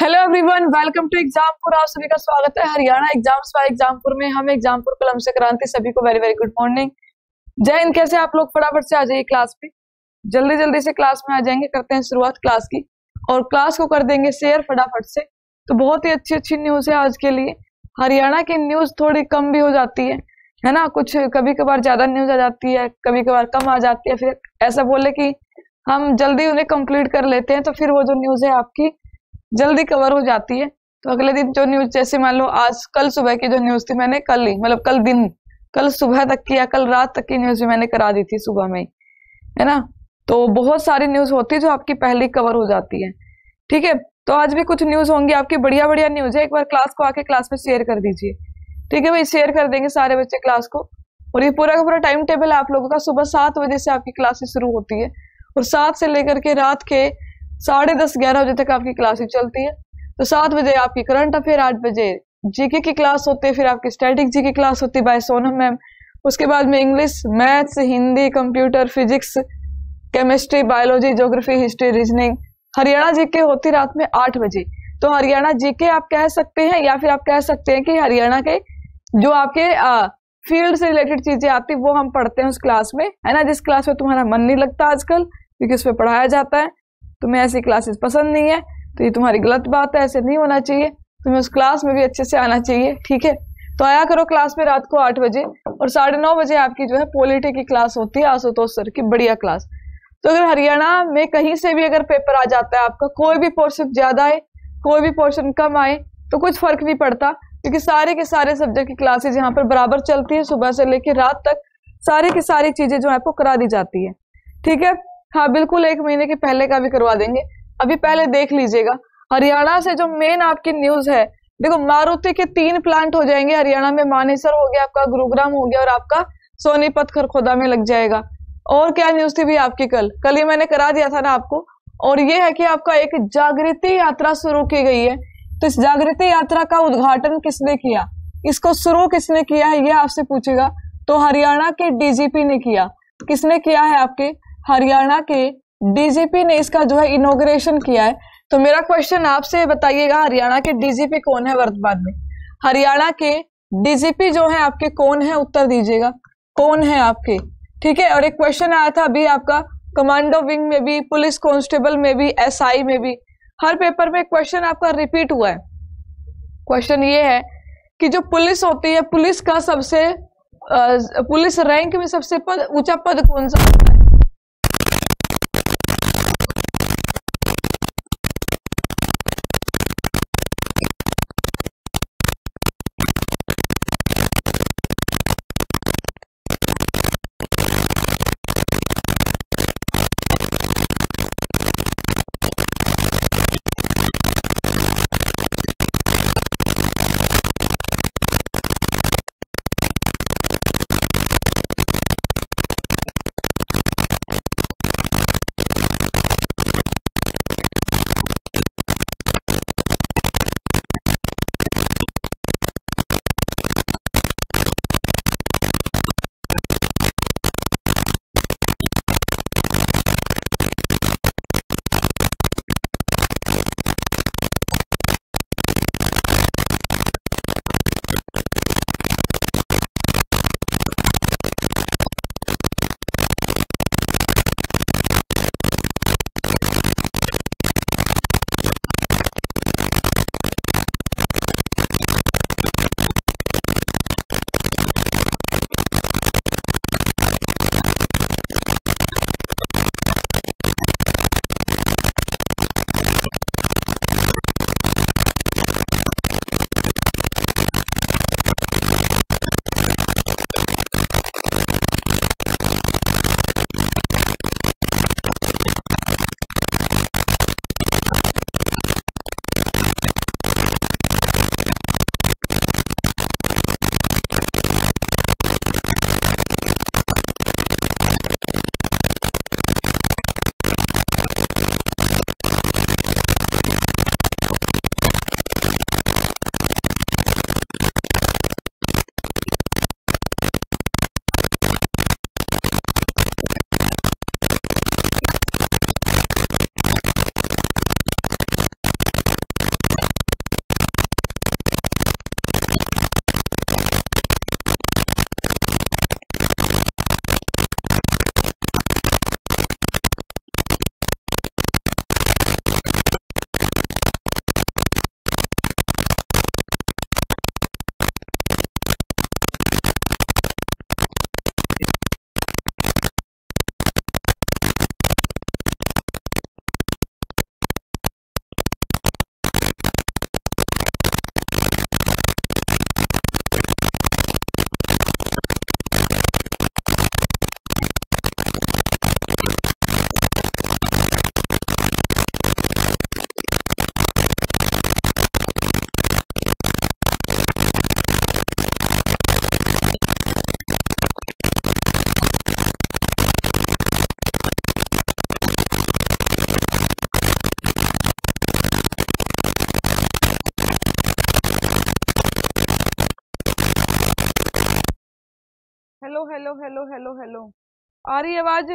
hello everyone welcome to Exampur आप सभी का स्वागत है हरियाणा एग्जाम्स एग्जामपुर में हम एग्जामपुर कलम से क्रांति सभी को वेरी वेरी गुड मॉर्निंग जय हिंद कैसे आप लोग फटाफट से आ जाइए क्लास पे जल्दी जल्दी से क्लास में आ जाएंगे करते हैं शुरुआत क्लास की और क्लास को कर देंगे शेयर फटाफट से तो बहुत ही अच्छी अच्छी न्यूज है आज के लिए हरियाणा की न्यूज थोड़ी कम भी हो जाती है है ना कुछ कभी कभार ज्यादा न्यूज आ जाती है कभी कभार कम आ जाती है फिर ऐसा बोले कि हम जल्दी उन्हें कंप्लीट कर लेते हैं तो फिर वो जो न्यूज है आपकी जल्दी कवर हो जाती है तो अगले दिन जो न्यूज जैसे मान लो आज कल सुबह की जो न्यूज थी मैंने कल ही मतलब कल दिन कल सुबह तक की या कल रात तक की न्यूज मैंने करा दी थी सुबह में है ना तो बहुत सारी न्यूज होती है जो आपकी पहले कवर हो जाती है ठीक है तो आज भी कुछ न्यूज होंगी आपकी बढ़िया बढ़िया न्यूज है एक बार क्लास को आके क्लास में शेयर कर दीजिए ठीक है भाई शेयर कर देंगे सारे बच्चे क्लास को और ये पूरा का पूरा टाइम टेबल आप लोगों का सुबह सात बजे से आपकी क्लासेस शुरू होती है और सात से लेकर के रात के साढ़े दस ग्यारह बजे तक आपकी क्लासेज चलती है तो सात बजे आपकी करंट अफेयर आठ बजे जीके की क्लास होती है फिर आपकी स्टैटिक जी की क्लास होती है बाय सोनम मैम उसके बाद में English maths Hindi computer physics chemistry biology geography history reasoning Haryana GK होती रात में आठ बजे तो हरियाणा जीके आप कह सकते हैं या फिर आप कह सकते हैं कि हरियाणा के जो आपके फील्ड से रिलेटेड चीजें आती वो हम पढ़ते हैं उस क्लास में है ना जिस क्लास में तुम्हारा मन नहीं लगता आजकल क्योंकि उसमें पढ़ाया जाता है तुम्हें तो ऐसी क्लासेस पसंद नहीं है तो ये तुम्हारी गलत बात है ऐसे नहीं होना चाहिए तुम्हें उस क्लास में भी अच्छे से आना चाहिए ठीक है तो आया करो क्लास में रात को आठ बजे और साढ़े नौ बजे आपकी जो है पोलिटी की क्लास होती है आशुतोष सर की बढ़िया क्लास तो अगर हरियाणा में कहीं से भी अगर पेपर आ जाता है आपका कोई भी पोर्शन ज़्यादा आए कोई भी पोर्शन कम आए तो कुछ फर्क नहीं पड़ता क्योंकि सारे के सारे सब्जेक्ट की क्लासेज यहाँ पर बराबर चलती है सुबह से लेकर रात तक सारे की सारी चीज़ें जो है आपको करा दी जाती है ठीक है हाँ बिल्कुल एक महीने के पहले का भी करवा देंगे अभी पहले देख लीजिएगा हरियाणा से जो मेन आपकी न्यूज है देखो मारुति के तीन प्लांट हो जाएंगे हरियाणा में मानेसर हो गया आपका गुरुग्राम हो गया और आपका सोनीपत खरखोदा में लग जाएगा और क्या न्यूज थी भी आपकी कल कल ही मैंने करा दिया था ना आपको और ये है कि आपका एक जागृति यात्रा शुरू की गई है तो इस जागृति यात्रा का उद्घाटन किसने किया इसको शुरू किसने किया है ये आपसे पूछेगा तो हरियाणा के डीजीपी ने किया किसने किया है आपके हरियाणा के डीजीपी ने इसका जो है इनोग्रेशन किया है तो मेरा क्वेश्चन आपसे बताइएगा हरियाणा के डीजीपी कौन है वर्तमान में हरियाणा के डीजीपी जो है आपके कौन है उत्तर दीजिएगा कौन है आपके ठीक है और एक क्वेश्चन आया था अभी आपका कमांडो विंग में भी पुलिस कांस्टेबल में भी एसआई में भी हर पेपर में क्वेश्चन आपका रिपीट हुआ है क्वेश्चन ये है कि जो पुलिस होती है पुलिस का सबसे पुलिस रैंक में सबसे पद ऊंचा पद कौन सा होता है हेलो हेलो हेलो हेलो आ रही आवाज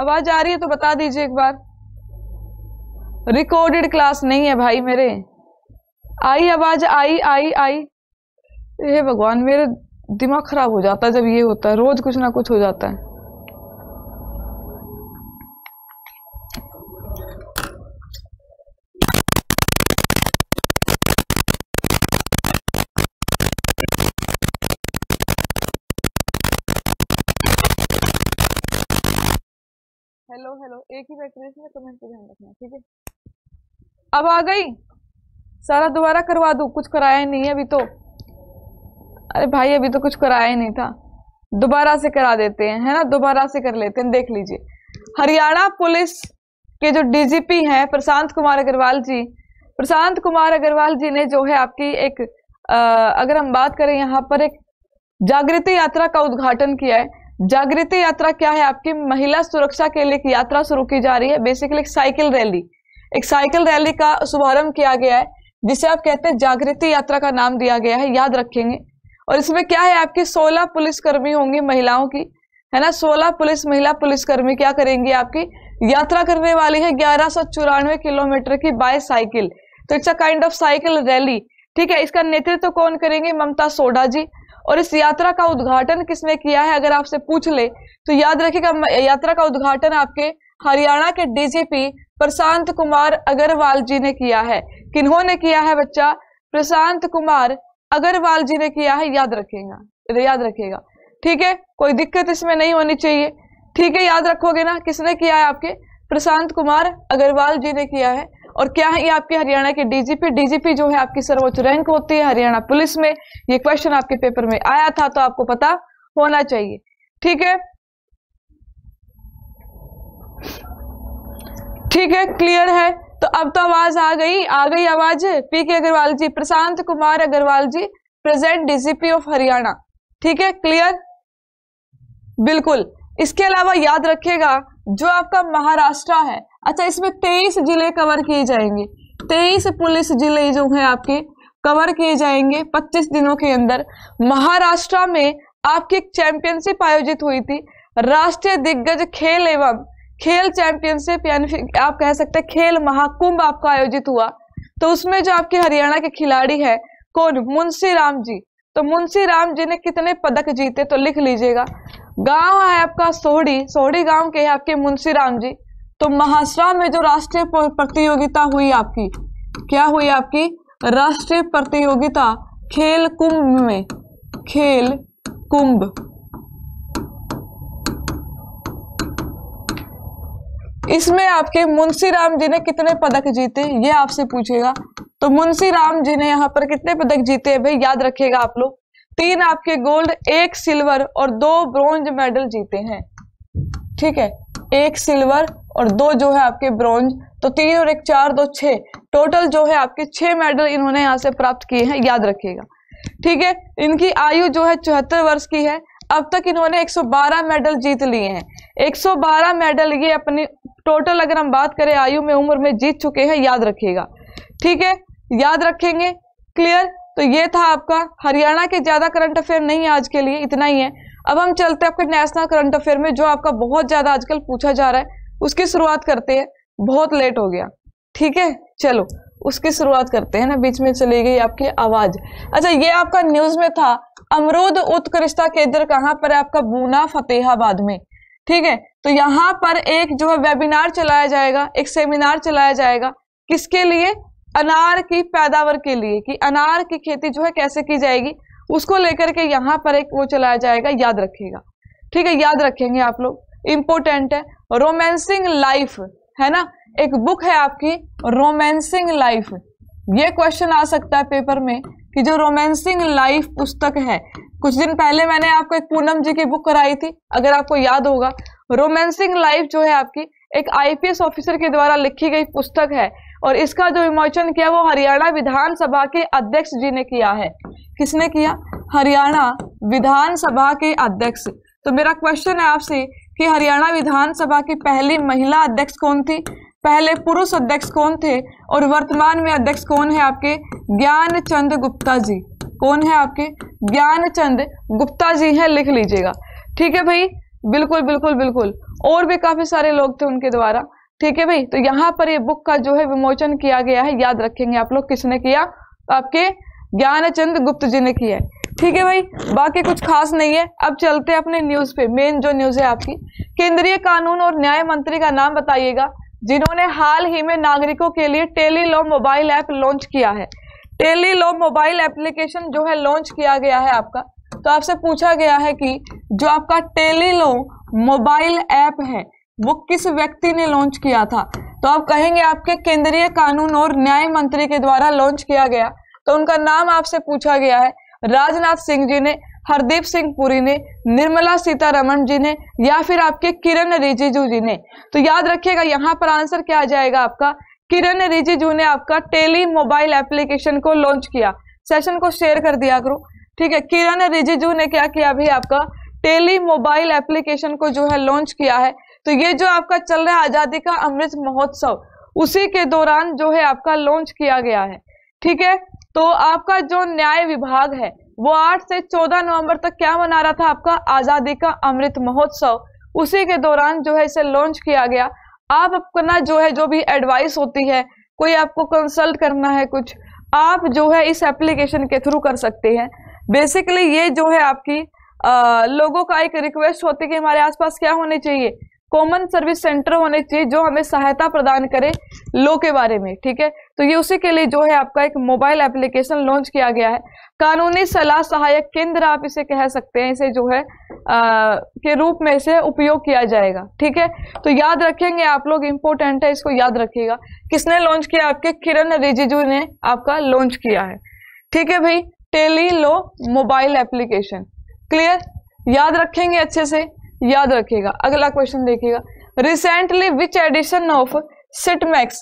आवाज आ रही है तो बता दीजिए एक बार रिकॉर्डेड क्लास नहीं है भाई मेरे आई आवाज आई आई आई हे भगवान मेरे दिमाग खराब हो जाता है जब ये होता है रोज कुछ ना कुछ हो जाता है हेलो हेलो एक ही में कमेंट पे ध्यान रखना ठीक है अब आ गई सारा दोबारा करवा दू कुछ कराया नहीं है अभी तो अरे भाई अभी तो कुछ कराया नहीं था दोबारा से करा देते हैं है ना दोबारा से कर लेते हैं देख लीजिए हरियाणा पुलिस के जो डीजीपी हैं प्रशांत कुमार अग्रवाल जी प्रशांत कुमार अग्रवाल जी ने जो है आपकी एक आ, अगर हम बात करें यहाँ पर एक जागृति यात्रा का उद्घाटन किया है जागृति यात्रा क्या है आपकी महिला सुरक्षा के लिए एक यात्रा शुरू की जा रही है बेसिकली एक साइकिल रैली एक साइकिल रैली का शुभारंभ किया गया है जिसे आप कहते हैं जागृति यात्रा का नाम दिया गया है याद रखेंगे और इसमें क्या है आपकी सोलह पुलिसकर्मी होंगी महिलाओं की है ना सोलह पुलिस महिला पुलिसकर्मी क्या करेंगी आपकी यात्रा करने वाली है ग्यारह सौ चौरानवे किलोमीटर की बाय साइकिल तो it's a kind of cycle rally ठीक है इसका नेतृत्व तो कौन करेंगे ममता सोडा जी और इस यात्रा का उद्घाटन किसने किया है अगर आपसे पूछ ले तो याद रखेगा यात्रा का उद्घाटन आपके हरियाणा के डीजीपी प्रशांत कुमार अग्रवाल जी ने किया है किन्होंने किया है बच्चा प्रशांत कुमार अग्रवाल जी ने किया है याद रखेगा याद रखेगा ठीक है कोई दिक्कत इसमें नहीं होनी चाहिए ठीक है याद रखोगे ना किसने किया है आपके प्रशांत कुमार अग्रवाल जी ने किया है और क्या है ये आपके हरियाणा के डीजीपी डीजीपी जो है आपकी सर्वोच्च रैंक होती है हरियाणा पुलिस में ये क्वेश्चन आपके पेपर में आया था तो आपको पता होना चाहिए ठीक है ठीक है क्लियर है तो अब तो आवाज आ गई आ गई आवाज P K Agarwal ji Prashant Kumar Agarwal ji present DGP of Haryana ठीक है क्लियर बिल्कुल इसके अलावा याद रखेगा जो आपका महाराष्ट्र है अच्छा इसमें तेईस जिले कवर किए जाएंगे तेईस पुलिस जिले जो है आपके कवर किए जाएंगे पच्चीस दिनों के अंदर महाराष्ट्र में आपकी एक चैंपियनशिप आयोजित हुई थी राष्ट्रीय दिग्गज खेल एवं खेल चैंपियनशिप यानी आप कह सकते हैं खेल महाकुंभ आपका आयोजित हुआ तो उसमें जो आपके हरियाणा के खिलाड़ी है कौन मुंशी राम जी तो मुंशी राम जी ने कितने पदक जीते तो लिख लीजिएगा गांव है आपका सोहड़ी सोहड़ी गांव के है आपके मुंशी राम जी तो महाश्रा में जो राष्ट्रीय प्रतियोगिता हुई आपकी क्या हुई आपकी राष्ट्रीय प्रतियोगिता खेल कुंभ में खेल कुंभ इसमें आपके मुंशी राम जी ने कितने पदक जीते ये आपसे पूछेगा तो मुंशी राम जी ने यहाँ पर कितने पदक जीते हैं भाई याद रखिएगा आप लोग तीन आपके गोल्ड एक सिल्वर और दो ब्रॉन्ज मेडल जीते हैं ठीक है एक सिल्वर और दो जो है आपके ब्रॉन्ज तो तीन और एक चार दो छः टोटल जो है आपके छः मेडल इन्होंने यहाँ से प्राप्त किए हैं याद रखिएगा ठीक है इनकी आयु जो है चौहत्तर वर्ष की है अब तक इन्होंने 112 मेडल जीत लिए हैं 112 मेडल ये अपनी टोटल अगर हम बात करें आयु में उम्र में जीत चुके हैं याद रखिएगा ठीक है याद रखेंगे क्लियर तो ये था आपका हरियाणा के ज़्यादा करंट अफेयर नहीं है आज के लिए इतना ही है अब हम चलते हैं आपके नेशनल करंट अफेयर में जो आपका बहुत ज़्यादा आजकल पूछा जा रहा है उसकी शुरुआत करते हैं बहुत लेट हो गया ठीक है चलो उसकी शुरुआत करते हैं ना बीच में चली गई आपकी आवाज अच्छा ये आपका न्यूज में था अमरूद उत्कृष्टता केंद्र कहाँ पर है आपका बूना फतेहाबाद में ठीक है तो यहाँ पर एक जो है वेबिनार चलाया जाएगा एक सेमिनार चलाया जाएगा किसके लिए अनार की पैदावार के लिए कि अनार की खेती जो है कैसे की जाएगी उसको लेकर के यहाँ पर एक वो चलाया जाएगा याद रखेगा ठीक है याद रखेंगे आप लोग इम्पोर्टेंट है रोमांसिंग लाइफ है ना एक बुक है आपकी रोमांसिंग लाइफ ये क्वेश्चन आ सकता है पेपर में कि जो रोमांसिंग लाइफ पुस्तक है कुछ दिन पहले मैंने आपको एक पूनम जी की बुक कराई थी अगर आपको याद होगा रोमांसिंग लाइफ जो है आपकी एक आईपीएस ऑफिसर के द्वारा लिखी गई पुस्तक है और इसका जो विमोचन किया वो हरियाणा विधानसभा के अध्यक्ष जी ने किया है किसने किया हरियाणा विधानसभा के अध्यक्ष तो मेरा क्वेश्चन है आपसे कि हरियाणा विधानसभा की पहली महिला अध्यक्ष कौन थी पहले पुरुष अध्यक्ष कौन थे और वर्तमान में अध्यक्ष कौन है आपके ज्ञान चंद गुप्ता जी कौन है आपके ज्ञान चंद गुप्ता जी हैं लिख लीजिएगा ठीक है भाई बिल्कुल बिल्कुल बिल्कुल और भी काफी सारे लोग थे उनके द्वारा ठीक है भाई तो यहाँ पर ये बुक का जो है विमोचन किया गया है याद रखेंगे आप लोग किसने किया आपके चंद गुप्त जी ने किया है ठीक है भाई बाकी कुछ खास नहीं है अब चलते हैं अपने न्यूज पे मेन जो न्यूज है आपकी केंद्रीय कानून और न्याय मंत्री का नाम बताइएगा जिन्होंने हाल ही में नागरिकों के लिए tele law mobile app launch किया है टेली लॉ मोबाइल एप्लीकेशन जो है लॉन्च किया गया है आपका तो आपसे पूछा गया है कि जो आपका टेली लॉ मोबाइल ऐप है वो किस व्यक्ति ने लॉन्च किया था तो आप कहेंगे आपके केंद्रीय कानून और न्याय मंत्री के द्वारा लॉन्च किया गया तो उनका नाम आपसे पूछा गया है राजनाथ सिंह जी ने हरदीप सिंह पुरी ने निर्मला सीतारमन जी ने या फिर आपके किरण रिजिजू जी ने तो याद रखिएगा यहाँ पर आंसर क्या आ जाएगा आपका किरण रिजिजू ने आपका टेली मोबाइल एप्लीकेशन को लॉन्च किया सेशन को शेयर कर दिया करो ठीक है किरण रिजिजू ने क्या किया अभी आपका टेली मोबाइल एप्लीकेशन को जो है लॉन्च किया है तो ये जो आपका चल रहा है आजादी का अमृत महोत्सव उसी के दौरान जो है आपका लॉन्च किया गया है ठीक है तो आपका जो न्याय विभाग है वो 8 से 14 नवंबर तक क्या मना रहा था आपका आज़ादी का अमृत महोत्सव उसी के दौरान जो है इसे लॉन्च किया गया आप अपना जो है जो भी एडवाइस होती है कोई आपको कंसल्ट करना है कुछ आप जो है इस एप्लीकेशन के थ्रू कर सकते हैं बेसिकली ये जो है आपकी आ, लोगों का एक रिक्वेस्ट होती है कि हमारे आसपास क्या होने चाहिए कॉमन सर्विस सेंटर होने चाहिए जो हमें सहायता प्रदान करे लो के बारे में ठीक है तो ये उसी के लिए जो है आपका एक मोबाइल एप्लीकेशन लॉन्च किया गया है कानूनी सलाह सहायक केंद्र आप इसे कह सकते हैं इसे जो है आ, के रूप में इसे उपयोग किया जाएगा ठीक है तो याद रखेंगे आप लोग इम्पोर्टेंट है इसको याद रखिएगा किसने लॉन्च किया आपके किरण रिजिजू ने आपका लॉन्च किया है ठीक है भाई tele law mobile application clear याद रखेंगे अच्छे से याद रखिएगा अगला क्वेश्चन देखिएगा recently which edition of SITMEX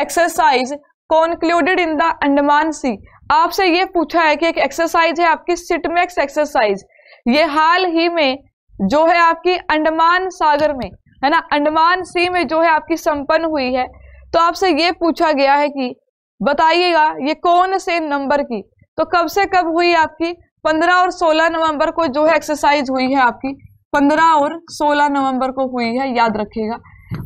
exercise concluded in the Andaman sea आपसे ये पूछा है कि एक एक्सरसाइज है आपकी सिटमैक्स एक्सरसाइज ये हाल ही में जो है आपकी अंडमान सागर में है ना अंडमान सी में जो है आपकी संपन्न हुई है तो आपसे ये पूछा गया है कि बताइएगा ये कौन से नंबर की तो कब से कब हुई आपकी 15 और 16 नवंबर को जो है एक्सरसाइज हुई है आपकी पंद्रह और सोलह नवंबर को हुई है याद रखिएगा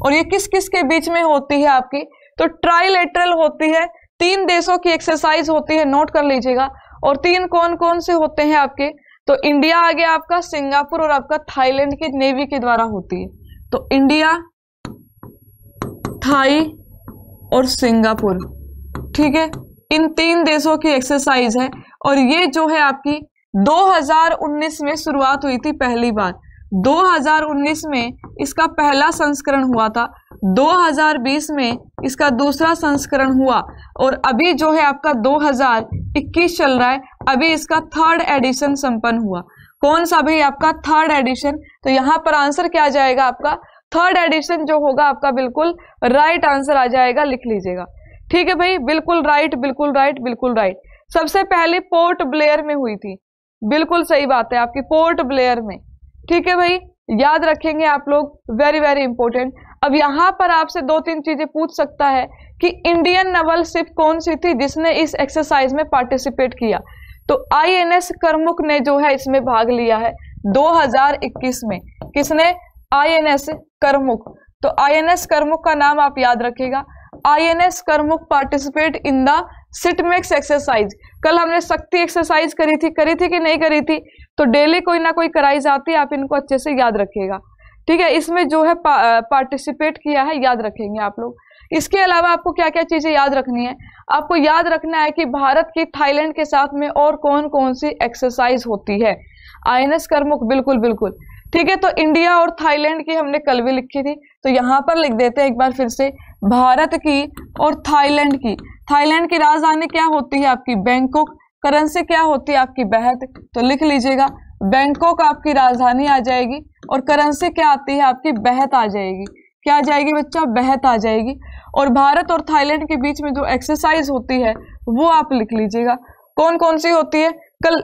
और ये किस किस के बीच में होती है आपकी तो ट्राइलेटरल होती है तीन देशों की एक्सरसाइज होती है नोट कर लीजिएगा और तीन कौन कौन से होते हैं आपके तो इंडिया आ गया आपका सिंगापुर और आपका थाईलैंड की नेवी के द्वारा होती है तो इंडिया थाई और सिंगापुर ठीक है इन तीन देशों की एक्सरसाइज है और ये जो है आपकी 2019 में शुरुआत हुई थी पहली बार 2019 में इसका पहला संस्करण हुआ था 2020 में इसका दूसरा संस्करण हुआ और अभी जो है आपका 2021 चल रहा है अभी इसका थर्ड एडिशन संपन्न हुआ कौन सा भी आपका थर्ड एडिशन तो यहाँ पर आंसर क्या आ जाएगा आपका थर्ड एडिशन जो होगा आपका बिल्कुल राइट आंसर आ जाएगा लिख लीजिएगा ठीक है भाई बिल्कुल राइट बिल्कुल राइट बिल्कुल राइट सबसे पहले पोर्ट ब्लेयर में हुई थी बिल्कुल सही बात है आपकी पोर्ट ब्लेयर में ठीक है भाई याद रखेंगे आप लोग वेरी वेरी इंपॉर्टेंट अब यहाँ पर आपसे दो तीन चीजें पूछ सकता है कि इंडियन नवल शिप कौन सी थी जिसने इस एक्सरसाइज में पार्टिसिपेट किया तो आईएनएस करमुक ने जो है इसमें भाग लिया है 2021 में किसने आईएनएस करमुक तो आईएनएस करमुक का नाम आप याद रखिएगा INS Karmuk participate in the SITMEX exercise कल हमने शक्ति एक्सरसाइज करी थी करी थी कि नहीं करी थी तो डेली कोई ना कोई कराई आती है आप इनको अच्छे से याद रखिएगा ठीक है इसमें जो है पा, पार्टिसिपेट किया है याद रखेंगे आप लोग इसके अलावा आपको क्या क्या चीज़ें याद रखनी है आपको याद रखना है कि भारत की थाईलैंड के साथ में और कौन कौन सी एक्सरसाइज होती है आई एन करमुख बिल्कुल बिल्कुल ठीक है तो इंडिया और थाईलैंड की हमने कल भी लिखी थी तो यहाँ पर लिख देते हैं एक बार फिर से भारत की और थाईलैंड की थाईलैंड की राजधानी क्या होती है आपकी बैंकॉक करेंसी क्या होती है आपकी बहत तो लिख लीजिएगा बैंकॉक आपकी राजधानी आ जाएगी और करेंसी क्या आती है आपकी बहत आ जाएगी क्या आ जाएगी बच्चा बहत आ जाएगी और भारत और थाईलैंड के बीच में जो एक्सरसाइज होती है वो आप लिख लीजिएगा कौन कौन सी होती है कल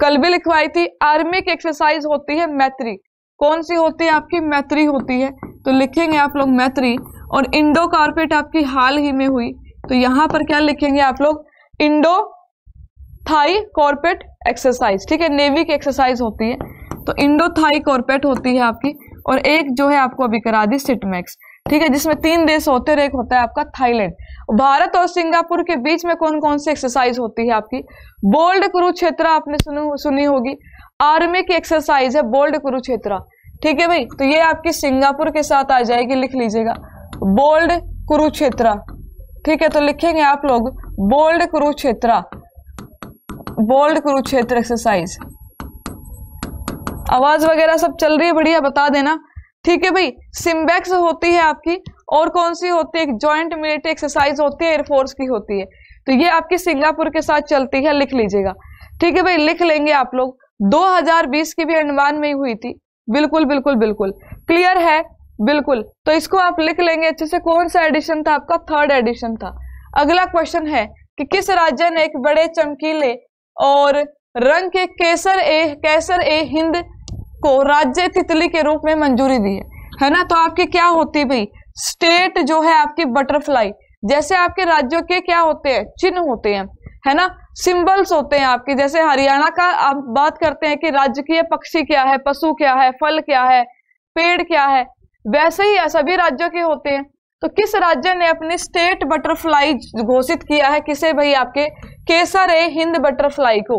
कल भी लिखवाई थी आर्मी की एक्सरसाइज होती है मैत्री कौन सी होती है आपकी मैत्री होती है तो लिखेंगे आप लोग मैत्री और इंडो कारपेट आपकी हाल ही में हुई तो यहाँ पर क्या लिखेंगे आप लोग इंडो थाई कॉर्पेट एक्सरसाइज ठीक है नेवी की एक्सरसाइज होती है तो इंडो थाई कॉर्पेट होती है आपकी और एक जो है आपको अभी करा दी सिटमैक्स ठीक है जिसमें तीन देश होते हैं एक होता है आपका थाईलैंड भारत और सिंगापुर के बीच में कौन कौन सी एक्सरसाइज होती है आपकी बोल्ड कुरुक्षेत्र आपने सुनी सुनी होगी आर्मी की एक्सरसाइज है बोल्ड कुरुक्षेत्र ठीक है भाई तो ये आपकी सिंगापुर के साथ आ जाएगी लिख लीजिएगा बोल्ड कुरुक्षेत्र ठीक है तो लिखेंगे आप लोग bold Kurukshetra bold Kurukshetra exercise आवाज वगैरह सब चल रही है बढ़िया बता देना ठीक है भाई सिम्बैक्स होती है आपकी और कौन सी होती है ज्वाइंट मिलिट्री एक्सरसाइज होती है एयरफोर्स की होती है तो ये आपकी सिंगापुर के साथ चलती है लिख लीजिएगा ठीक है भाई लिख लेंगे आप लोग 2020 की भी अंडमान में ही हुई थी बिल्कुल बिल्कुल बिल्कुल क्लियर है बिल्कुल तो इसको आप लिख लेंगे अच्छे से कौन सा एडिशन था आपका थर्ड एडिशन था अगला क्वेश्चन है कि किस राज्य ने एक बड़े चमकीले और रंग के केसर ए कैसर ए हिंद को राज्य तितली के रूप में मंजूरी दी है है ना तो आपकी क्या होती भाई स्टेट जो है आपकी बटरफ्लाई जैसे आपके राज्यों के क्या होते हैं चिन्ह होते हैं है ना सिंबल्स होते हैं आपके जैसे हरियाणा का आप बात करते हैं कि राज्य की पक्षी क्या है पशु क्या है फल क्या है पेड़ क्या है वैसे ही सभी राज्यों के होते हैं तो किस राज्य ने अपने स्टेट बटरफ्लाई घोषित किया है किसे भाई आपके केसर है हिंद बटरफ्लाई को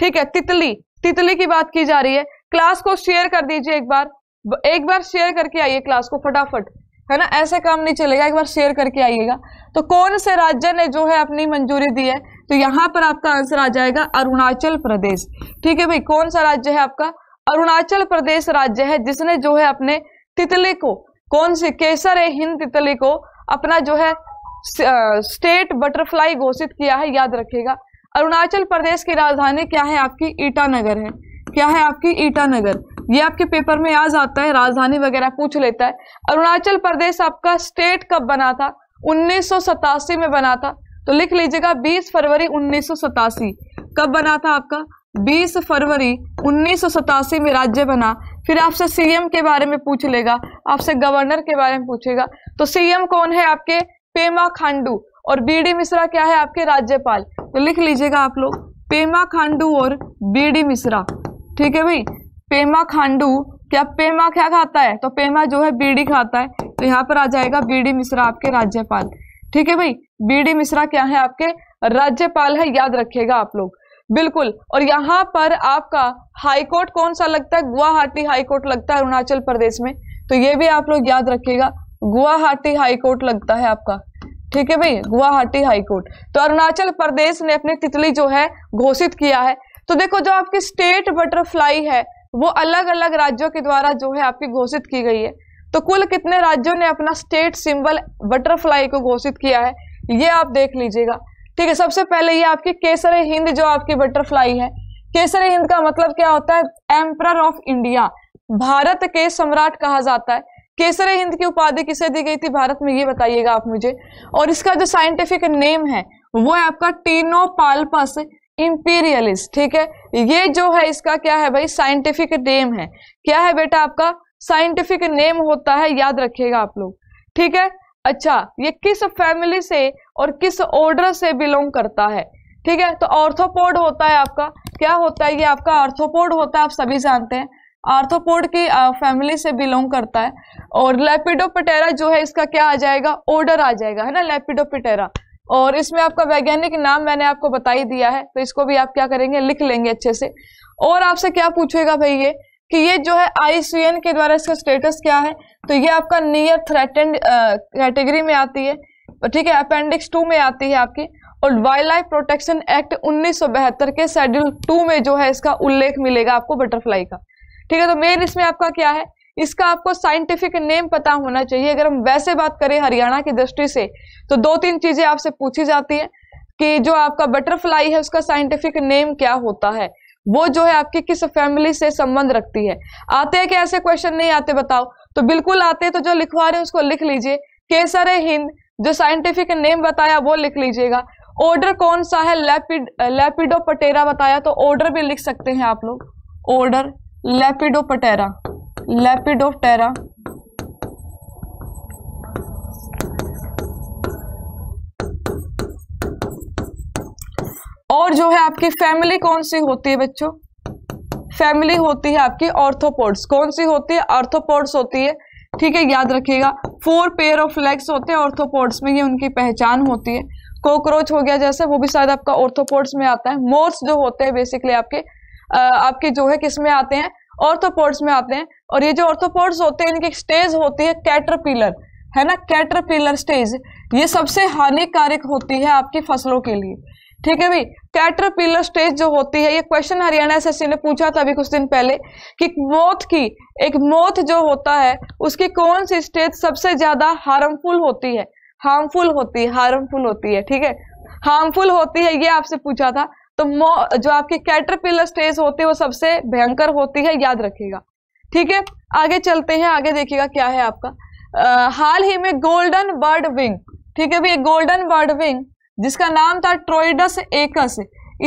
ठीक है तितली तितली की बात की जा रही है क्लास को शेयर कर दीजिए एक बार एक बार शेयर करके आइए क्लास को फटाफट है ना ऐसे काम नहीं चलेगा एक बार शेयर करके आइएगा तो कौन से राज्य ने जो है अपनी मंजूरी दी है तो यहाँ पर आपका आंसर आ जाएगा अरुणाचल प्रदेश ठीक है भाई कौन सा राज्य है आपका अरुणाचल प्रदेश राज्य है जिसने जो है अपने तितली को कौन से केसर ए हिंद तितली को अपना जो है स्टेट बटरफ्लाई घोषित किया है याद रखिएगा अरुणाचल प्रदेश की राजधानी क्या है आपकी ईटानगर है क्या है आपकी ईटानगर ये आपके पेपर में आ जाता है राजधानी वगैरह पूछ लेता है अरुणाचल प्रदेश आपका स्टेट कब बना था उन्नीस में बना था तो लिख लीजिएगा 20 फरवरी उन्नीस कब बना था आपका 20 फरवरी उन्नीस में राज्य बना फिर आपसे सीएम के बारे में पूछ लेगा आपसे गवर्नर के बारे में पूछेगा तो सीएम कौन है आपके पेमा खांडू और बी डी मिश्रा क्या है आपके राज्यपाल तो लिख लीजिएगा आप लोग पेमा खांडू और बी डी मिश्रा ठीक है भाई पेमा खांडू क्या पेमा क्या खाता है तो पेमा जो है बीडी खाता है तो यहाँ पर आ जाएगा बीडी मिश्रा आपके राज्यपाल ठीक है भाई बीडी मिश्रा क्या है आपके राज्यपाल है याद रखिएगा आप लोग बिल्कुल और यहाँ पर आपका हाईकोर्ट कौन सा लगता है गुवाहाटी हाईकोर्ट लगता है अरुणाचल प्रदेश में तो ये भी आप लोग याद रखिएगा गुवाहाटी हाई कोर्ट लगता है आपका ठीक है भाई गुवाहाटी हाई कोर्ट तो अरुणाचल प्रदेश ने अपनी तितली जो है घोषित किया है तो देखो जो आपकी स्टेट बटरफ्लाई है वो अलग अलग राज्यों के द्वारा जो है आपकी घोषित की गई है तो कुल कितने राज्यों ने अपना स्टेट सिंबल बटरफ्लाई को घोषित किया है ये आप देख लीजिएगा ठीक है सबसे पहले ये आपकी केसर हिंद जो आपकी बटरफ्लाई है केसर हिंद का मतलब क्या होता है एम्पर ऑफ इंडिया भारत के सम्राट कहा जाता है केसर हिंद की उपाधि किसे दी गई थी भारत में ये बताइएगा आप मुझे और इसका जो साइंटिफिक नेम है वो है आपका टीनो पाल्पस इम्पीरियलिस ठीक है ये जो है इसका क्या है भाई साइंटिफिक नेम है क्या है बेटा आपका साइंटिफिक नेम होता है याद रखिएगा आप लोग ठीक है अच्छा ये किस फैमिली से और किस ऑर्डर से बिलोंग करता है ठीक है तो ऑर्थोपोड होता है आपका क्या होता है ये आपका ऑर्थोपोड होता है आप सभी जानते हैं आर्थोपोड की फैमिली से बिलोंग करता है और लेपिडोपिटेरा जो है इसका क्या आ जाएगा ऑर्डर आ जाएगा है ना लेपिडोपिटेरा और इसमें आपका वैज्ञानिक नाम मैंने आपको बता ही दिया है तो इसको भी आप क्या करेंगे लिख लेंगे अच्छे से और आपसे क्या पूछेगा भाई ये कि ये जो है आईसीएन के द्वारा इसका स्टेटस क्या है तो ये आपका नियर थ्रेटेंड कैटेगरी में आती है ठीक है अपेंडिक्स टू में आती है आपकी और वाइल्ड लाइफ प्रोटेक्शन एक्ट उन्नीस के शेड्यूल टू में जो है इसका उल्लेख मिलेगा आपको बटरफ्लाई का ठीक है तो मेन इसमें आपका क्या है इसका आपको साइंटिफिक नेम पता होना चाहिए अगर हम वैसे बात करें हरियाणा की दृष्टि से तो दो तीन चीजें आपसे पूछी जाती है कि जो आपका बटरफ्लाई है उसका साइंटिफिक नेम क्या होता है वो जो है आपकी किस फैमिली से संबंध रखती है आते हैं कि ऐसे क्वेश्चन नहीं आते बताओ तो बिल्कुल आते तो जो लिखवा रहे हैं उसको लिख लीजिए केसर हिंद जो साइंटिफिक नेम बताया वो लिख लीजिएगा ऑर्डर कौन सा है लैपिड लैपिडो पटेरा बताया तो ऑर्डर भी लिख सकते हैं आप लोग ऑर्डर लेपिडोपटेरा लेपिडोपटेरा और जो है आपकी फैमिली कौन सी होती है बच्चों फैमिली होती है आपकी ऑर्थोपोड्स कौन सी होती है ऑर्थोपोड्स होती है ठीक है याद रखिएगा फोर पेयर ऑफ लेग्स होते हैं ऑर्थोपोड्स में ये उनकी पहचान होती है कॉकरोच हो गया जैसे वो भी शायद आपका ऑर्थोपोड्स में आता है मोर्स जो होते हैं बेसिकली आपके आपके जो है किस में आते हैं ऑर्थोपोड्स में आते हैं और ये जो ऑर्थोपोड्स होते हैं इनकी एक स्टेज होती है कैटरपिलर है ना कैटरपिलर स्टेज ये सबसे हानिकारक होती है आपकी फसलों के लिए ठीक है भाई कैटरपिलर स्टेज जो होती है ये क्वेश्चन हरियाणा एसएससी ने पूछा था अभी कुछ दिन पहले कि मौत की एक मौत जो होता है उसकी कौन सी स्टेज सबसे ज्यादा हार्मफुल होती है हार्मफुल होती है हार्मफुल होती है ठीक है हार्मफुल होती है ये आपसे पूछा था तो जो आपकी कैटरपिलर स्टेज होती है वो सबसे भयंकर होती है याद रखिएगा ठीक है आगे चलते हैं आगे देखिएगा क्या है आपका आ, हाल ही में गोल्डन बर्ड विंग ठीक है भैया गोल्डन बर्ड विंग जिसका नाम था ट्रोइडस एकस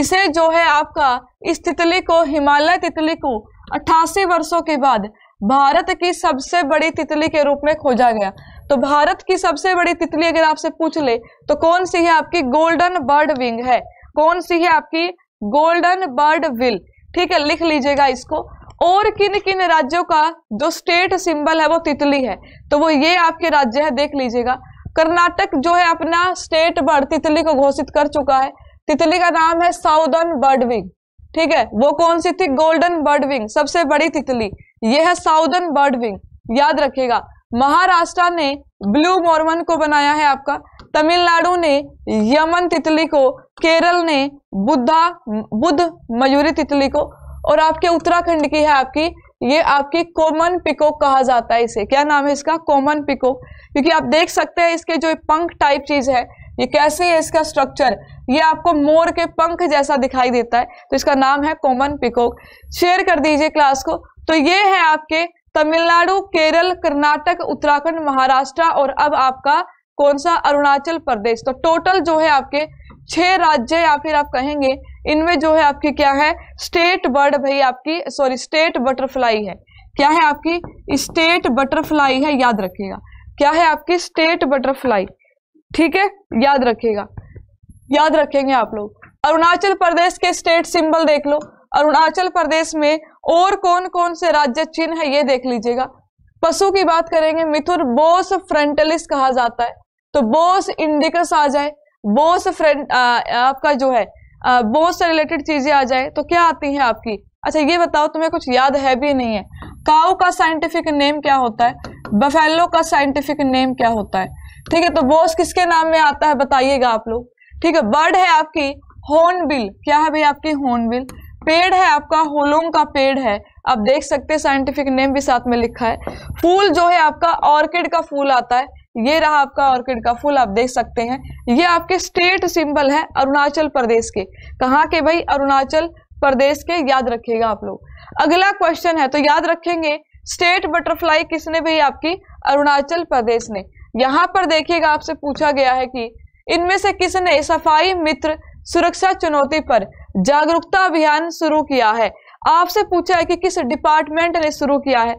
इसे जो है आपका इस तितली को हिमालय तितली को 88 वर्षों के बाद भारत की सबसे बड़ी तितली के रूप में खोजा गया तो भारत की सबसे बड़ी तितली अगर आपसे पूछ ले तो कौन सी है आपकी गोल्डन बर्ड विंग है कौन सी है आपकी गोल्डन बर्ड विल ठीक है लिख लीजिएगा इसको और किन किन राज्यों का जो स्टेट सिंबल है वो तितली है तो वो ये आपके राज्य है देख लीजिएगा कर्नाटक जो है अपना स्टेट बर्ड तितली को घोषित कर चुका है तितली का नाम है साउदर्न बर्ड विंग ठीक है वो कौन सी थी गोल्डन बर्ड विंग सबसे बड़ी तितली ये है साउदर्न बर्ड विंग याद रखेगा महाराष्ट्र ने ब्लू मॉर्मन को बनाया है आपका तमिलनाडु ने यमन तितली को केरल ने बुद्धा बुद्ध मयूरी तितली को और आपके उत्तराखंड की है आपकी ये आपकी कॉमन पिकोक कहा जाता है इसे क्या नाम है इसका कॉमन पिकोक क्योंकि आप देख सकते हैं इसके जो पंख टाइप चीज है ये कैसे है इसका स्ट्रक्चर ये आपको मोर के पंख जैसा दिखाई देता है तो इसका नाम है कॉमन पिकोक शेयर कर दीजिए क्लास को तो ये है आपके तमिलनाडु केरल कर्नाटक उत्तराखंड महाराष्ट्र और अब आपका कौन सा अरुणाचल प्रदेश तो टोटल जो है आपके छह राज्य या फिर आप कहेंगे इनमें जो है आपकी क्या है स्टेट बर्ड भाई आपकी सॉरी स्टेट बटरफ्लाई है क्या है आपकी स्टेट बटरफ्लाई है याद रखिएगा क्या है आपकी स्टेट बटरफ्लाई ठीक है याद रखिएगा याद रखेंगे आप लोग अरुणाचल प्रदेश के स्टेट सिंबल देख लो अरुणाचल प्रदेश में और कौन कौन से राज्य चिन्ह है ये देख लीजिएगा पशु की बात करेंगे मिथुर बोस फ्रंटलिस कहा जाता है तो बोस इंडिकस आ जाए बोस फ्रेंड आपका जो है बोस से रिलेटेड चीजें आ जाए तो क्या आती हैं आपकी अच्छा ये बताओ तुम्हें कुछ याद है भी नहीं है काउ का साइंटिफिक नेम क्या होता है बफेलो का साइंटिफिक नेम क्या होता है ठीक है तो बोस किसके नाम में आता है बताइएगा आप लोग ठीक है बर्ड है आपकी हॉर्नबिल क्या है भाई आपकी हॉर्नबिल पेड़ है आपका होलोंग का पेड़ है आप देख सकते हैं साइंटिफिक नेम भी साथ में लिखा है फूल जो है आपका ऑर्किड का फूल आता है ये रहा आपका ऑर्किड का फूल आप देख सकते हैं ये आपके स्टेट सिंबल है अरुणाचल प्रदेश के कहाँ के भाई अरुणाचल प्रदेश के याद रखिएगा आप लोग अगला क्वेश्चन है तो याद रखेंगे स्टेट बटरफ्लाई किसने भाई आपकी अरुणाचल प्रदेश ने यहाँ पर देखिएगा आपसे पूछा गया है कि इनमें से किसने सफाई मित्र सुरक्षा चुनौती पर जागरूकता अभियान शुरू किया है आपसे पूछा है कि किस डिपार्टमेंट ने शुरू किया है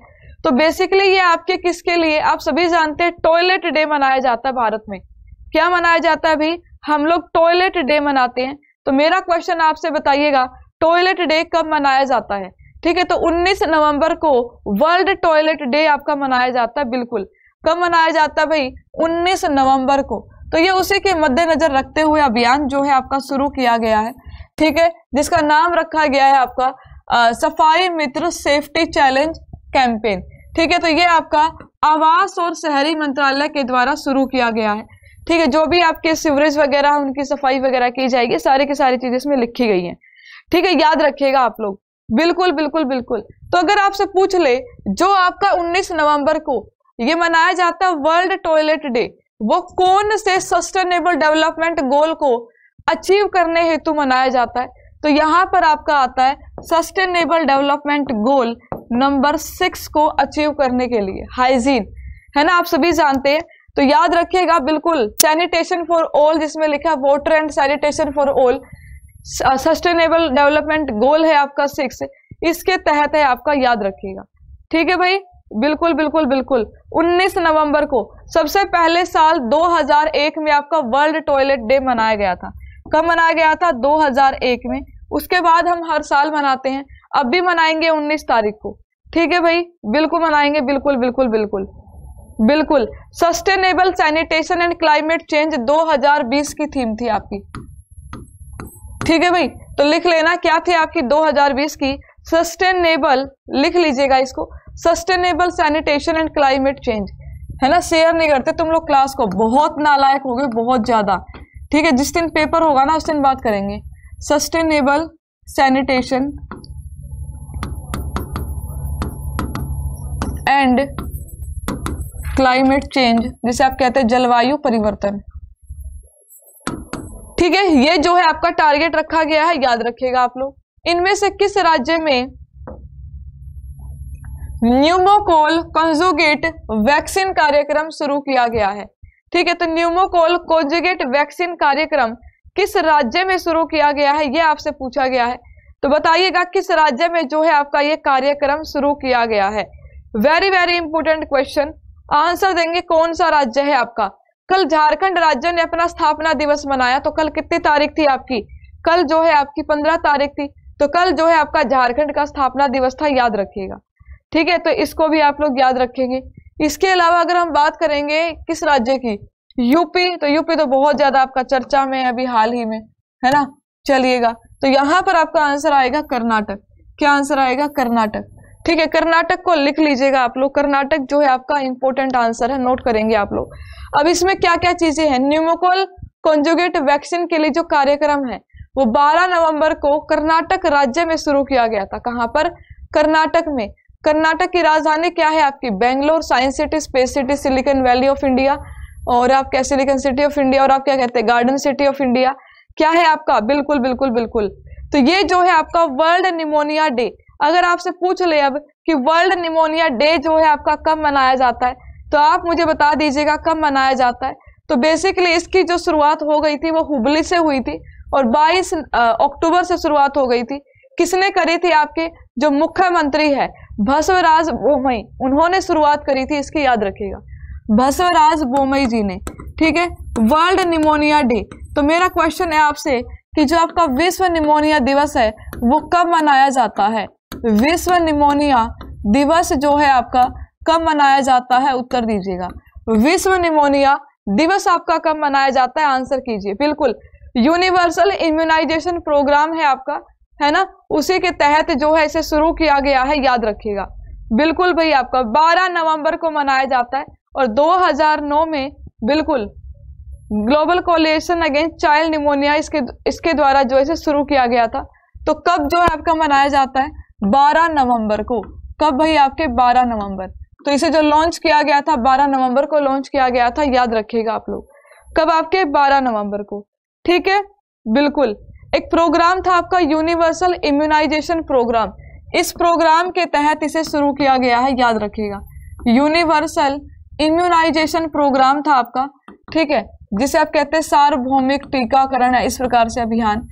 तो बेसिकली ये आपके किसके लिए आप सभी जानते हैं टॉयलेट डे मनाया जाता है भारत में क्या मनाया जाता है अभी हम लोग टॉयलेट डे मनाते हैं तो मेरा क्वेश्चन आपसे बताइएगा टॉयलेट डे कब मनाया जाता है ठीक है तो 19 नवंबर को वर्ल्ड टॉयलेट डे आपका मनाया जाता है बिल्कुल कब मनाया जाता है भाई 19 नवंबर को तो ये उसी के मद्देनजर रखते हुए अभियान जो है आपका शुरू किया गया है ठीक है जिसका नाम रखा गया है आपका आ, सफाई मित्र सेफ्टी चैलेंज कैंपेन ठीक है तो ये आपका आवास और शहरी मंत्रालय के द्वारा शुरू किया गया है ठीक है जो भी आपके सीवरेज वगैरह उनकी सफाई वगैरह की जाएगी सारी की सारी चीजें इसमें लिखी गई हैं ठीक है याद रखिएगा आप लोग बिल्कुल बिल्कुल बिल्कुल तो अगर आपसे पूछ ले जो आपका 19 नवंबर को ये मनाया जाता है वर्ल्ड टॉयलेट डे वो कौन से सस्टेनेबल डेवलपमेंट गोल को अचीव करने हेतु मनाया जाता है तो यहाँ पर आपका आता है sustainable development goal number six को अचीव करने के लिए हाइजीन है ना आप सभी जानते हैं तो याद रखिएगा बिल्कुल सैनिटेशन फॉर ऑल जिसमें लिखा है water and sanitation for all sustainable development goal है आपका सिक्स इसके तहत है आपका याद रखिएगा ठीक है भाई बिल्कुल बिल्कुल बिल्कुल 19 नवंबर को सबसे पहले साल 2001 में आपका वर्ल्ड टॉयलेट डे मनाया गया था कब मनाया गया था 2001 में उसके बाद हम हर साल मनाते हैं अब भी मनाएंगे उन्नीस तारीख को ठीक है भाई बिल्कुल मनाएंगे बिल्कुल बिल्कुल बिल्कुल बिल्कुल sustainable sanitation and climate change 2020 की थीम थी आपकी ठीक है भाई तो लिख लेना क्या थी आपकी 2020 की सस्टेनेबल लिख लीजिएगा इसको sustainable sanitation and climate change है ना शेयर नहीं करते तुम लोग क्लास को बहुत नालायक हो गए बहुत ज़्यादा ठीक है जिस दिन पेपर होगा ना उस दिन बात करेंगे sustainable sanitation and climate change जिसे आप कहते हैं जलवायु परिवर्तन ठीक है ये जो है आपका टारगेट रखा गया है याद रखिएगा आप लोग इनमें से किस राज्य में न्यूमोकोल कंजुगेट वैक्सीन कार्यक्रम शुरू किया गया है ठीक है तो न्यूमोकोल कॉन्जुगेट वैक्सीन कार्यक्रम किस राज्य में शुरू किया गया है ये आपसे पूछा गया है तो बताइएगा किस राज्य में जो है आपका ये कार्यक्रम शुरू किया गया है very very important question answer देंगे कौन सा राज्य है आपका कल झारखंड राज्य ने अपना स्थापना दिवस मनाया तो कल कितनी तारीख थी आपकी कल जो है आपकी पंद्रह तारीख थी तो कल जो है आपका झारखंड का स्थापना दिवस था याद रखिएगा ठीक है तो इसको भी आप लोग याद रखेंगे इसके अलावा अगर हम बात करेंगे किस राज्य की यूपी तो यूपी तो बहुत ज्यादा आपका चर्चा में है अभी हाल ही में है ना चलिएगा तो यहाँ पर आपका आंसर आएगा कर्नाटक क्या आंसर आएगा कर्नाटक ठीक है कर्नाटक को लिख लीजिएगा आप लोग कर्नाटक जो है आपका इंपॉर्टेंट आंसर है नोट करेंगे आप लोग अब इसमें क्या क्या चीजें हैं न्यूमोकोल कॉन्जुगेट वैक्सीन के लिए जो कार्यक्रम है वो 12 नवंबर को कर्नाटक राज्य में शुरू किया गया था कहाँ पर कर्नाटक में कर्नाटक की राजधानी क्या है आपकी Bangalore science city space city Silicon Valley of India और आप कैसे लेकिन सिटी ऑफ इंडिया और आप क्या कहते हैं गार्डन सिटी ऑफ इंडिया क्या है आपका बिल्कुल बिल्कुल बिल्कुल तो ये जो है आपका वर्ल्ड निमोनिया डे अगर आपसे पूछ ले अब कि वर्ल्ड निमोनिया डे जो है आपका कब मनाया जाता है तो आप मुझे बता दीजिएगा कब मनाया जाता है तो बेसिकली इसकी जो शुरुआत हो गई थी वो हुबली से हुई थी और 22 अक्टूबर से शुरुआत हो गई थी किसने करी थी आपके जो मुख्यमंत्री है भस्वराज बोमई उन्होंने शुरुआत करी थी इसकी याद रखिएगा बसवराज बोमई जी ने ठीक है वर्ल्ड निमोनिया डे तो मेरा क्वेश्चन है आपसे कि जो आपका विश्व निमोनिया दिवस है वो कब मनाया जाता है विश्व निमोनिया दिवस जो है आपका कब मनाया जाता है उत्तर दीजिएगा विश्व निमोनिया दिवस आपका कब मनाया जाता है आंसर कीजिए बिल्कुल यूनिवर्सल इम्यूनाइजेशन प्रोग्राम है आपका है ना उसी के तहत जो है इसे शुरू किया गया है याद रखिएगा बिल्कुल भाई आपका 12 नवंबर को मनाया जाता है और 2009 में बिल्कुल global coalition against child pneumonia इसके इसके द्वारा जो है शुरू किया गया था तो कब जो है आपका मनाया जाता है 12 नवंबर को कब भाई आपके 12 नवंबर तो इसे जो लॉन्च किया गया था 12 नवंबर को लॉन्च किया गया था याद रखिएगा आप लोग कब आपके 12 नवंबर को ठीक है बिल्कुल एक प्रोग्राम था आपका यूनिवर्सल इम्यूनाइजेशन प्रोग्राम इस प्रोग्राम के तहत इसे शुरू किया गया है याद रखेगा यूनिवर्सल इम्यूनाइजेशन प्रोग्राम था आपका ठीक है जिसे आप कहते हैं सार्वभौमिक टीकाकरण है इस प्रकार से अभियान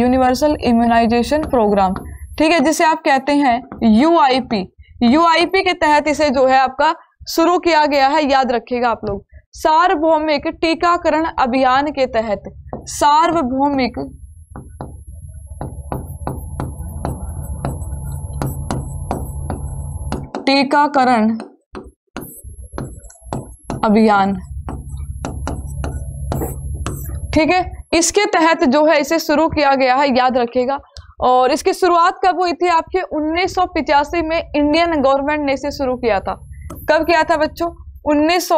यूनिवर्सल इम्यूनाइजेशन प्रोग्राम ठीक है जिसे आप कहते हैं यूआईपी यूआईपी के तहत इसे जो है आपका शुरू किया गया है याद रखिएगा आप लोग सार्वभौमिक टीकाकरण अभियान के तहत सार्वभौमिक टीकाकरण अभियान ठीक है इसके तहत जो है इसे शुरू किया गया है याद रखिएगा और इसकी शुरुआत कब हुई थी आपके उन्नीस में इंडियन गवर्नमेंट ने इसे शुरू किया था कब किया था बच्चों उन्नीस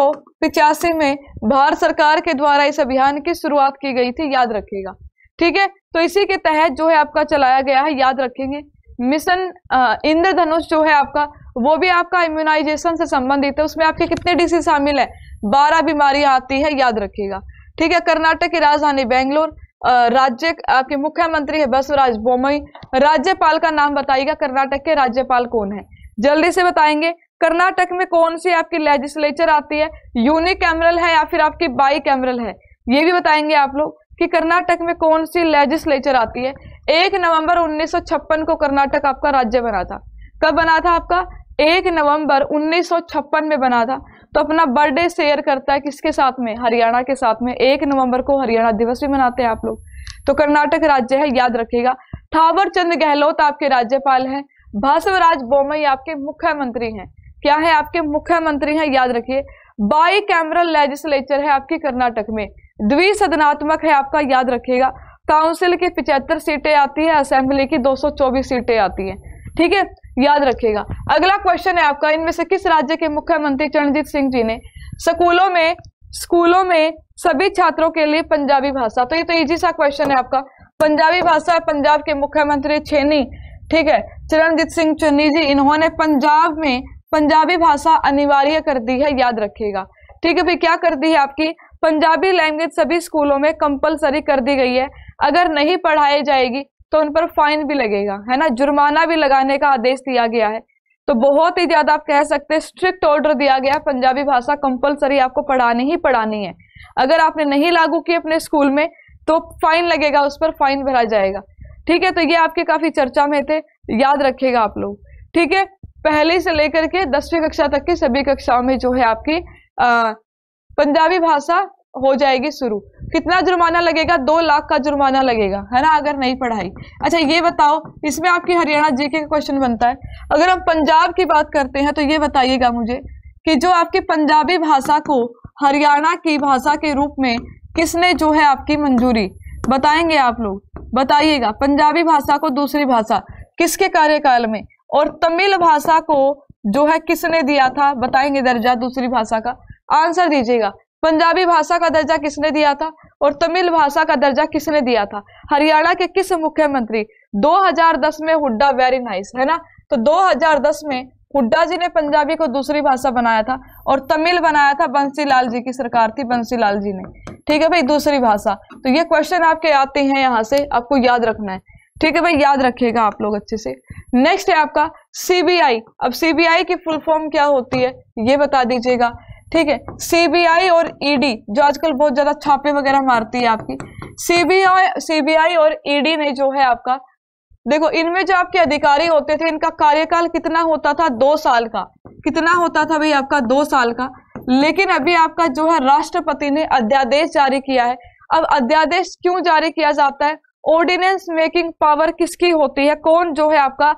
में भारत सरकार के द्वारा इस अभियान की शुरुआत की गई थी याद रखिएगा ठीक है तो इसी के तहत जो है आपका चलाया गया है याद रखेंगे मिशन इंद्रधनुष जो है आपका वो भी आपका इम्यूनाइजेशन से संबंधित है उसमें आपके कितने डिसीज शामिल है बारह बीमारियां आती है याद रखिएगा ठीक है कर्नाटक की राजधानी बेंगलोर राज्य आपके मुख्यमंत्री है बसवराज बोमई राज्यपाल का नाम बताइएगा कर्नाटक के राज्यपाल कौन है जल्दी से बताएंगे कर्नाटक में कौन सी आपकी लेजिस्लेचर आती है यूनिक कैमरल है या फिर आपकी बाई कैमरल है ये भी बताएंगे आप लोग कि कर्नाटक में कौन सी लेजिस्लेचर आती है एक नवंबर 1956 को कर्नाटक आपका राज्य बना था कब बना था आपका एक नवंबर 1956 में बना था तो अपना बर्थडे शेयर करता है किसके साथ में हरियाणा के साथ में एक नवंबर को हरियाणा दिवस भी मनाते हैं आप लोग तो कर्नाटक राज्य है याद रखिएगा थावर चंद गहलोत आपके राज्यपाल हैं भास्वराज बोमई आपके मुख्यमंत्री हैं क्या है आपके मुख्यमंत्री हैं याद रखिए बाई कैमरल लेजिस्लेचर है आपके कर्नाटक में द्विसदनात्मक है आपका याद रखिएगा काउंसिल की पिचहत्तर सीटें आती है असेंबली की 224 सीटें आती है ठीक है याद रखिएगा अगला क्वेश्चन है आपका इनमें से किस राज्य के मुख्यमंत्री चरणजीत सिंह जी ने स्कूलों में स्कूलों में सभी छात्रों के लिए पंजाबी भाषा तो ये तो इजी सा क्वेश्चन है आपका पंजाबी भाषा पंजाब के मुख्यमंत्री छेनी ठीक है चरणजीत सिंह चन्नी जी इन्होंने पंजाब में पंजाबी भाषा अनिवार्य कर दी है याद रखिएगा ठीक है भाई क्या कर दी है आपकी पंजाबी लैंग्वेज सभी स्कूलों में कंपलसरी कर दी गई है अगर नहीं पढ़ाई जाएगी तो उन पर फाइन भी लगेगा है ना जुर्माना भी लगाने का आदेश दिया गया है तो बहुत ही ज्यादा आप कह सकते हैं स्ट्रिक्ट ऑर्डर दिया गया है पंजाबी भाषा कंपलसरी आपको पढ़ानी ही पढ़ानी है अगर आपने नहीं लागू की अपने स्कूल में तो फाइन लगेगा उस पर फाइन भरा जाएगा ठीक है तो ये आपके काफी चर्चा में थे याद रखेगा आप लोग ठीक है पहले से लेकर के दसवीं कक्षा तक की सभी कक्षाओं में जो है आपकी आ, पंजाबी भाषा हो जाएगी शुरू कितना जुर्माना लगेगा दो लाख का जुर्माना लगेगा है ना अगर नहीं पढ़ाई अच्छा ये बताओ इसमें आपकी हरियाणा जीके का क्वेश्चन बनता है अगर हम पंजाब की बात करते हैं तो ये बताइएगा मुझे कि जो आपकी पंजाबी भाषा को हरियाणा की भाषा के रूप में किसने जो है आपकी मंजूरी बताएंगे आप लोग बताइएगा पंजाबी भाषा को दूसरी भाषा किसके कार्यकाल में और तमिल भाषा को जो है किसने दिया था बताएंगे दर्जा दूसरी भाषा का आंसर दीजिएगा पंजाबी भाषा का दर्जा किसने दिया था और तमिल भाषा का दर्जा किसने दिया था हरियाणा के किस मुख्यमंत्री 2010 में हुड्डा वेरी नाइस है ना तो 2010 में हुड्डा जी ने पंजाबी को दूसरी भाषा बनाया था और तमिल बनाया था बंसी लाल जी की सरकार थी बंसी लाल जी ने ठीक है भाई दूसरी भाषा तो ये क्वेश्चन आपके आते हैं यहाँ से आपको याद रखना है ठीक है भाई याद रखिएगा आप लोग अच्छे से नेक्स्ट है आपका सीबीआई अब सीबीआई की फुल फॉर्म क्या होती है ये बता दीजिएगा ठीक है सीबीआई और ईडी e जो आजकल बहुत ज्यादा छापे वगैरह मारती है आपकी सीबीआई सीबीआई और ईडी e ने जो है आपका देखो इनमें जो आपके अधिकारी होते थे इनका कार्यकाल कितना होता था दो साल का कितना होता था भाई आपका दो साल का लेकिन अभी आपका जो है राष्ट्रपति ने अध्यादेश जारी किया है अब अध्यादेश क्यों जारी किया जाता है ऑर्डिनेंस मेकिंग पावर किसकी होती है कौन जो है आपका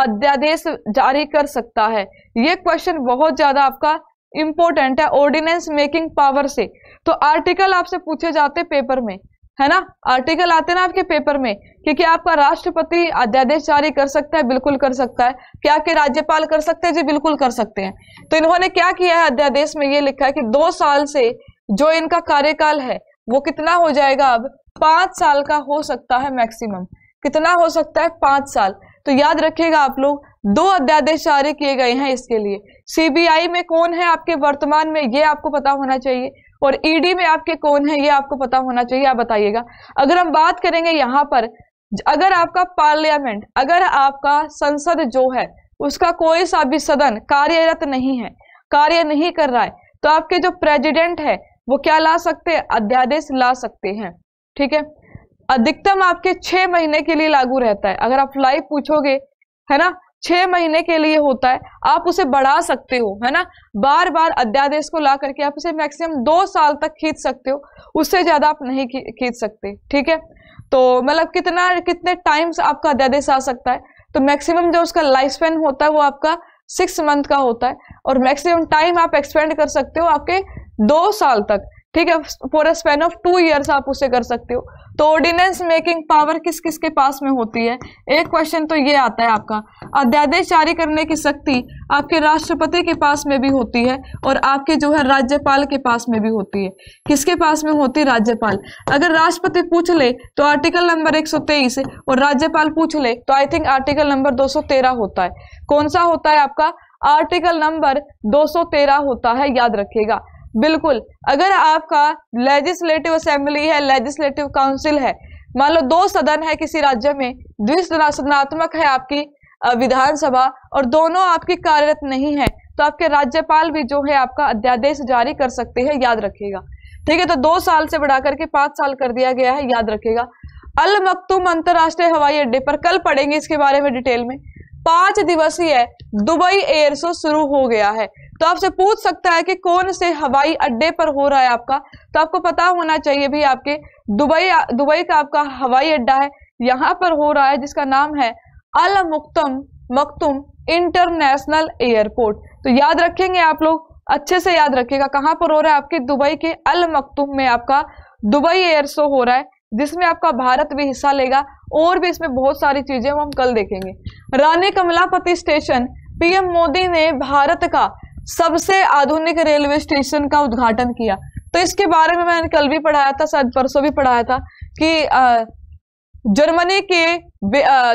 अध्यादेश जारी कर सकता है ये क्वेश्चन बहुत ज्यादा आपका इंपॉर्टेंट है ऑर्डिनेंस मेकिंग पावर से तो आर्टिकल आपसे पूछे जाते पेपर में है ना आर्टिकल आते ना आपके पेपर में क्योंकि आपका राष्ट्रपति अध्यादेश जारी कर सकता है बिल्कुल कर सकता है क्या के राज्यपाल कर सकते हैं जी बिल्कुल कर सकते हैं तो इन्होंने क्या किया है अध्यादेश में ये लिखा है कि दो साल से जो इनका कार्यकाल है वो कितना हो जाएगा अब पांच साल का हो सकता है मैक्सिमम कितना हो सकता है पांच साल तो याद रखिएगा आप लोग दो अध्यादेश जारी किए गए हैं इसके लिए सीबीआई में कौन है आपके वर्तमान में ये आपको पता होना चाहिए और ईडी e में आपके कौन है ये आपको पता होना चाहिए आप बताइएगा अगर हम बात करेंगे यहाँ पर अगर आपका पार्लियामेंट अगर आपका संसद जो है उसका कोई सा भी सदन कार्यरत नहीं है कार्य नहीं कर रहा है तो आपके जो प्रेजिडेंट है वो क्या ला सकते हैं अध्यादेश ला सकते हैं ठीक है अधिकतम आपके छह महीने के लिए लागू रहता है अगर आप लाइव पूछोगे है ना छह महीने के लिए होता है आप उसे बढ़ा सकते हो है ना बार बार अध्यादेश को ला करके आप उसे मैक्सिमम दो साल तक खींच सकते हो उससे ज्यादा आप नहीं खींच सकते ठीक है तो मतलब कितना कितने टाइम्स आपका अध्यादेश आ सकता है तो मैक्सिमम जो उसका लाइफ स्पेन होता है वो आपका सिक्स मंथ का होता है और मैक्सिमम टाइम आप एक्सपेंड कर सकते हो आपके दो साल तक ठीक है for a span of two years आप उसे कर सकते हो तो ऑर्डिनेंस मेकिंग पावर किस किस के पास में होती है एक क्वेश्चन तो ये आता है आपका अध्यादेश जारी करने की शक्ति आपके राष्ट्रपति के पास में भी होती है और आपके जो है राज्यपाल के पास में भी होती है किसके पास में होती है राज्यपाल अगर राष्ट्रपति पूछ ले तो आर्टिकल नंबर एक और राज्यपाल पूछ ले तो आई थिंक आर्टिकल नंबर दो होता है कौन सा होता है आपका आर्टिकल नंबर 213 होता है याद रखिएगा बिल्कुल अगर आपका लेजिस्लेटिव असेंबली है लेजिस्लेटिव काउंसिल है मान लो दो सदन है किसी राज्य में द्विसनात्मक है आपकी विधानसभा और दोनों आपकी कार्यरत नहीं है तो आपके राज्यपाल भी जो है आपका अध्यादेश जारी कर सकते हैं याद रखिएगा ठीक है तो दो साल से बढ़ा करके पांच साल कर दिया गया है याद रखिएगा अल मकतूम अंतर्राष्ट्रीय हवाई अड्डे पर कल पढ़ेंगे इसके बारे में डिटेल में पांच दिवसीय दुबई एयर शो शुरू हो गया है तो आपसे पूछ सकता है कि कौन से हवाई अड्डे पर हो रहा है आपका तो आपको पता होना चाहिए भी आपके दुबई दुबई का आपका हवाई अड्डा है यहाँ पर हो रहा है जिसका नाम है अल मुक्तम मखतुम इंटरनेशनल एयरपोर्ट तो याद रखेंगे आप लोग अच्छे से याद रखिएगा कहाँ पर हो रहा है आपके दुबई के अल मखतुम में आपका दुबई एयर शो हो रहा है जिसमें आपका भारत भी हिस्सा लेगा और भी इसमें बहुत सारी चीजें वो हम कल देखेंगे रानी कमलापति स्टेशन पीएम मोदी ने भारत का सबसे आधुनिक रेलवे स्टेशन का उद्घाटन किया तो इसके बारे में मैंने कल भी पढ़ाया था शायद परसों भी पढ़ाया था कि आ, जर्मनी के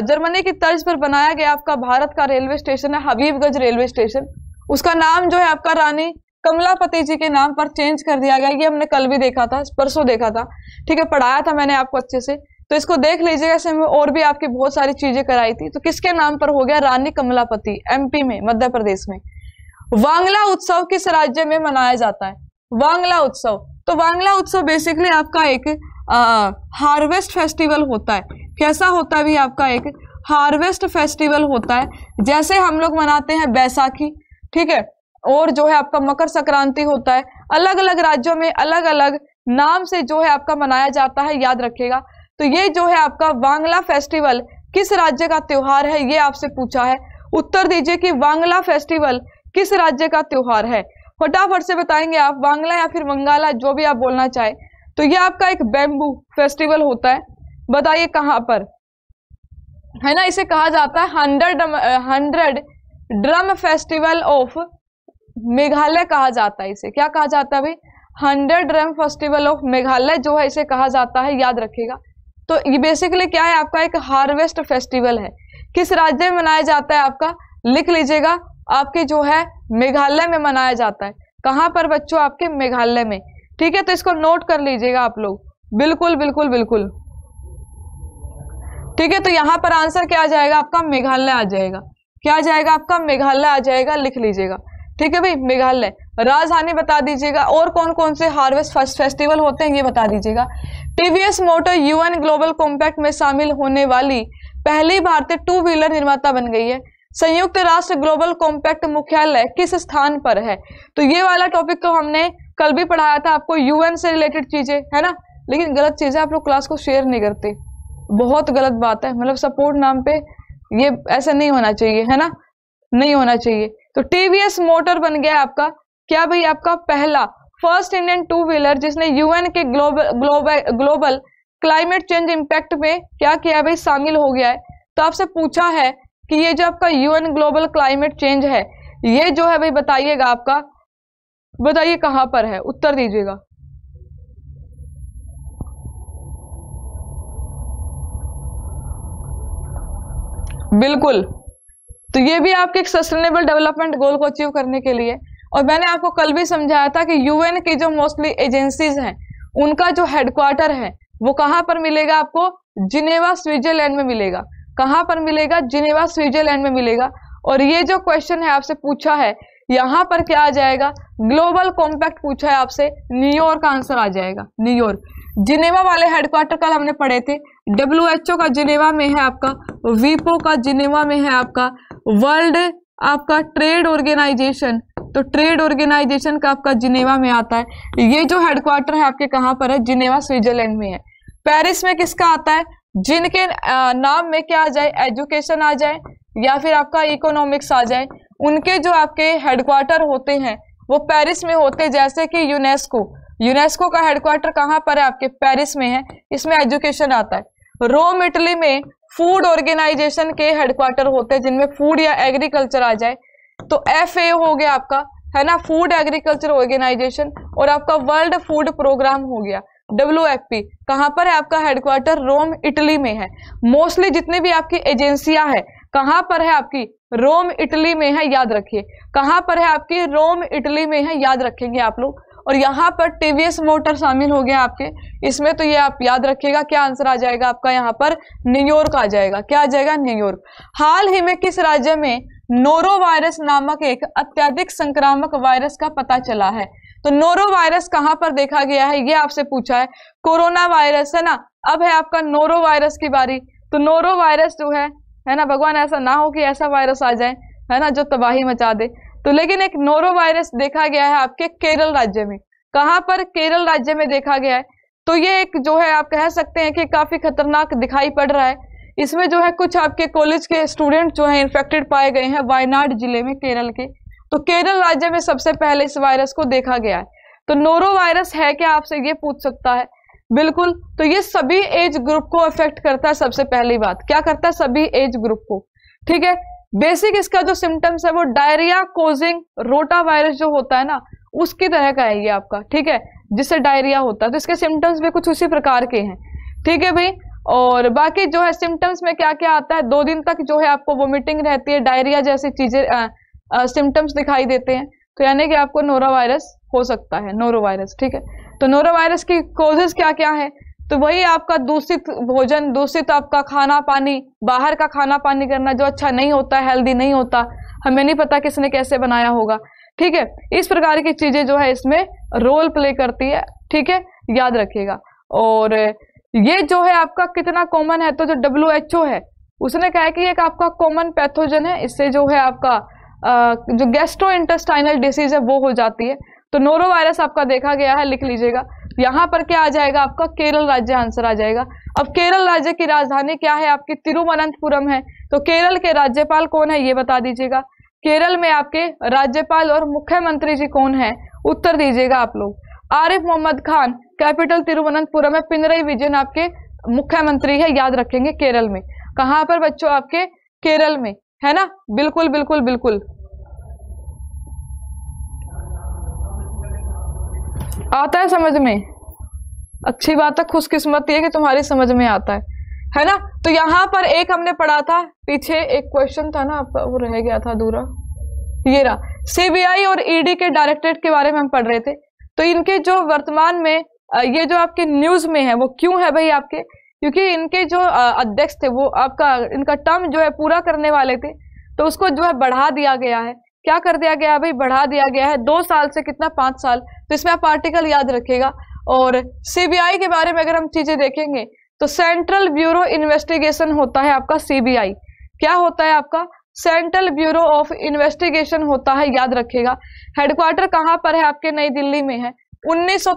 जर्मनी की तर्ज पर बनाया गया आपका भारत का रेलवे स्टेशन है हबीबगंज रेलवे स्टेशन उसका नाम जो है आपका रानी कमलापति जी के नाम पर चेंज कर दिया गया ये हमने कल भी देखा था परसों देखा था ठीक है पढ़ाया था मैंने आपको अच्छे से तो इसको देख लीजिएगा मैं और भी आपकी बहुत सारी चीजें कराई थी तो किसके नाम पर हो गया रानी कमलापति एमपी में मध्य प्रदेश में वांगला उत्सव किस राज्य में मनाया जाता है वांगला उत्सव तो वांगला उत्सव बेसिकली आपका एक हार्वेस्ट फेस्टिवल होता है कैसा होता है भी आपका एक हार्वेस्ट फेस्टिवल होता है जैसे हम लोग मनाते हैं बैसाखी ठीक है और जो है आपका मकर संक्रांति होता है अलग अलग राज्यों में अलग अलग नाम से जो है आपका मनाया जाता है याद रखेगा तो ये जो है आपका वांगला फेस्टिवल किस राज्य का त्योहार है ये आपसे पूछा है उत्तर दीजिए कि वांगला फेस्टिवल किस राज्य का त्योहार है फटाफट से बताएंगे आप वांगला या फिर वंगाला जो भी आप बोलना चाहे तो ये आपका एक बेम्बू फेस्टिवल होता है बताइए कहाँ पर है ना इसे कहा जाता है hundred hundred drum festival of Meghalaya कहा जाता है इसे क्या कहा जाता है भाई hundred drum festival of Meghalaya जो है इसे कहा जाता है याद रखेगा तो ये बेसिकली क्या है आपका एक हार्वेस्ट फेस्टिवल है किस राज्य में मनाया जाता है आपका लिख लीजिएगा आपके जो है मेघालय में मनाया जाता है कहाँ पर बच्चों आपके मेघालय में ठीक है तो इसको नोट कर लीजिएगा आप लोग बिल्कुल बिल्कुल बिल्कुल ठीक है तो यहाँ पर आंसर क्या आ जाएगा आपका मेघालय आ जाएगा क्या आ जाएगा आपका मेघालय आ जाएगा लिख लीजिएगा ठीक है भाई मेघालय राजधानी बता दीजिएगा और कौन कौन से हार्वेस्ट फर्स्ट फेस्टिवल होते हैं ये बता दीजिएगा TVS motor UN global compact में शामिल होने वाली पहली भारतीय टू व्हीलर निर्माता बन गई है संयुक्त राष्ट्र ग्लोबल कॉम्पैक्ट मुख्यालय किस स्थान पर है तो ये वाला टॉपिक को तो हमने कल भी पढ़ाया था आपको यूएन से रिलेटेड चीजें है ना लेकिन गलत चीजें आप लोग क्लास को शेयर नहीं करते बहुत गलत बात है मतलब सपोर्ट नाम पे ये ऐसा नहीं होना चाहिए है ना नहीं होना चाहिए तो टीवीएस मोटर बन गया आपका क्या भाई आपका पहला फर्स्ट इंडियन टू व्हीलर जिसने यूएन के global global global climate change impact में क्या किया भाई शामिल हो गया है तो आपसे पूछा है कि ये जो आपका यूएन ग्लोबल क्लाइमेट चेंज है ये जो है भाई बताइएगा आपका बताइए कहां पर है उत्तर दीजिएगा बिल्कुल तो ये भी आपके एक सस्टेनेबल डेवलपमेंट गोल को अचीव करने के लिए और मैंने आपको कल भी समझाया था कि यूएन की जो मोस्टली एजेंसीज हैं उनका जो हेडक्वार्टर है वो कहाँ पर मिलेगा आपको जिनेवा स्विट्जरलैंड में मिलेगा कहाँ पर मिलेगा जिनेवा स्विट्जरलैंड में मिलेगा और ये जो क्वेश्चन है आपसे पूछा है यहाँ पर क्या आ जाएगा ग्लोबल कॉम्पैक्ट पूछा है आपसे न्यूयॉर्क का आंसर आ जाएगा न्यूयॉर्क जिनेवा वाले हेडक्वार्टर कल हमने पढ़े थे डब्ल्यू एच ओ का जिनेवा में है आपका वीपो का जिनेवा में है आपका वर्ल्ड आपका ट्रेड ऑर्गेनाइजेशन तो ट्रेड ऑर्गेनाइजेशन का आपका जिनेवा में आता है ये जो हेडक्वार्टर है आपके कहाँ पर है जिनेवा स्विट्जरलैंड में है पेरिस में किसका आता है जिनके नाम में क्या आ जाए एजुकेशन आ जाए या फिर आपका इकोनॉमिक्स आ जाए उनके जो आपके हेडक्वार्टर होते हैं वो पेरिस में होते जैसे कि यूनेस्को यूनेस्को का हेडक्वार्टर कहाँ पर है आपके पेरिस में है इसमें एजुकेशन आता है रोम इटली में फूड ऑर्गेनाइजेशन के हेडक्वार्टर होते हैं जिनमें फूड या एग्रीकल्चर आ जाए तो एफ हो गया आपका है ना फूड एग्रीकल्चर ऑर्गेनाइजेशन और आपका वर्ल्ड फूड प्रोग्राम हो गया डब्ल्यू एफ पी कहाँ पर है आपका हेडक्वार्टर रोम इटली में है मोस्टली जितनी भी आपकी एजेंसियां हैं कहाँ पर है आपकी रोम इटली में है याद रखिए कहाँ पर है आपकी रोम इटली में है याद रखेंगे आप लोग और यहाँ पर टीवीएस मोटर शामिल हो गया आपके इसमें तो ये आप याद रखिएगा क्या आंसर आ जाएगा आपका यहाँ पर न्यूयॉर्क आ जाएगा क्या आ जाएगा न्यूयॉर्क हाल ही में किस राज्य में वायरस नामक एक अत्यधिक संक्रामक वायरस का पता चला है तो नोरो वायरस कहाँ पर देखा गया है ये आपसे पूछा है कोरोना वायरस है ना अब है आपका नोरो वायरस की बारी तो नोरो वायरस जो है है ना भगवान ऐसा ना हो कि ऐसा वायरस आ जाए है ना जो तबाही मचा दे तो लेकिन एक नोरो वायरस देखा गया है आपके केरल राज्य में कहां पर केरल राज्य में देखा गया है तो ये एक जो है आप कह सकते हैं कि काफी खतरनाक दिखाई पड़ रहा है इसमें जो है कुछ आपके कॉलेज के स्टूडेंट जो है इन्फेक्टेड पाए गए हैं वायनाड जिले में केरल के तो केरल राज्य में सबसे पहले इस वायरस को देखा गया है तो नोरो वायरस है क्या आपसे ये पूछ सकता है बिल्कुल तो ये सभी एज ग्रुप को अफेक्ट करता है सबसे पहली बात क्या करता है सभी एज ग्रुप को ठीक है बेसिक इसका जो सिम्टम्स है वो डायरिया कोजिंग रोटा वायरस जो होता है ना उसकी तरह का है ये आपका ठीक है जिससे डायरिया होता है तो इसके सिम्टम्स भी कुछ उसी प्रकार के हैं ठीक है भाई और बाकी जो है सिम्टम्स में क्या क्या आता है दो दिन तक जो है आपको वोमिटिंग रहती है डायरिया जैसी चीजें सिम्टम्स दिखाई देते हैं तो यानी कि आपको नोरा वायरस हो सकता है नोरो वायरस ठीक है तो नोरो वायरस की कोजेज क्या क्या है तो वही आपका दूषित भोजन दूषित आपका खाना पानी बाहर का खाना पानी करना जो अच्छा नहीं होता हेल्दी नहीं होता हमें नहीं पता किसने कैसे बनाया होगा ठीक है इस प्रकार की चीजें जो है इसमें रोल प्ले करती है ठीक है याद रखिएगा और ये जो है आपका कितना कॉमन है तो जो डब्ल्यू एच ओ है उसने कहा है कि एक आपका कॉमन पैथोजन है इससे जो है आपका जो गैस्ट्रो इंटेस्टाइनल डिसीज है वो हो जाती है तो नोरो वायरस आपका देखा गया है लिख लीजिएगा यहाँ पर क्या आ जाएगा आपका केरल राज्य आंसर आ जाएगा अब केरल राज्य की राजधानी क्या है आपकी तिरुवनंतपुरम है तो केरल के राज्यपाल कौन है ये बता दीजिएगा केरल में आपके राज्यपाल और मुख्यमंत्री जी कौन है उत्तर दीजिएगा आप लोग आरिफ मोहम्मद खान कैपिटल तिरुवनंतपुरम है पिनरई विजयन आपके मुख्यमंत्री है याद रखेंगे केरल में कहाँ पर बच्चों आपके केरल में है ना बिल्कुल बिल्कुल बिल्कुल आता है समझ में अच्छी बात है खुशकिस्मत ये कि तुम्हारी समझ में आता है है ना तो यहाँ पर एक हमने पढ़ा था पीछे एक क्वेश्चन था ना आपका वो रह गया था दूरा ये रहा सीबीआई और ईडी e के डायरेक्टरेट के बारे में हम पढ़ रहे थे तो इनके जो वर्तमान में ये जो आपके न्यूज में है वो क्यों है भाई आपके क्योंकि इनके जो अध्यक्ष थे वो आपका इनका टर्म जो है पूरा करने वाले थे तो उसको जो है बढ़ा दिया गया है क्या कर दिया गया है भाई बढ़ा दिया गया है दो साल से कितना पाँच साल तो इसमें आप आर्टिकल याद रखेगा और सीबीआई के बारे में अगर हम चीज़ें देखेंगे तो सेंट्रल ब्यूरो इन्वेस्टिगेशन होता है आपका सीबीआई क्या होता है आपका सेंट्रल ब्यूरो ऑफ इन्वेस्टिगेशन होता है याद रखेगा हेडक्वार्टर कहाँ पर है आपके नई दिल्ली में है उन्नीस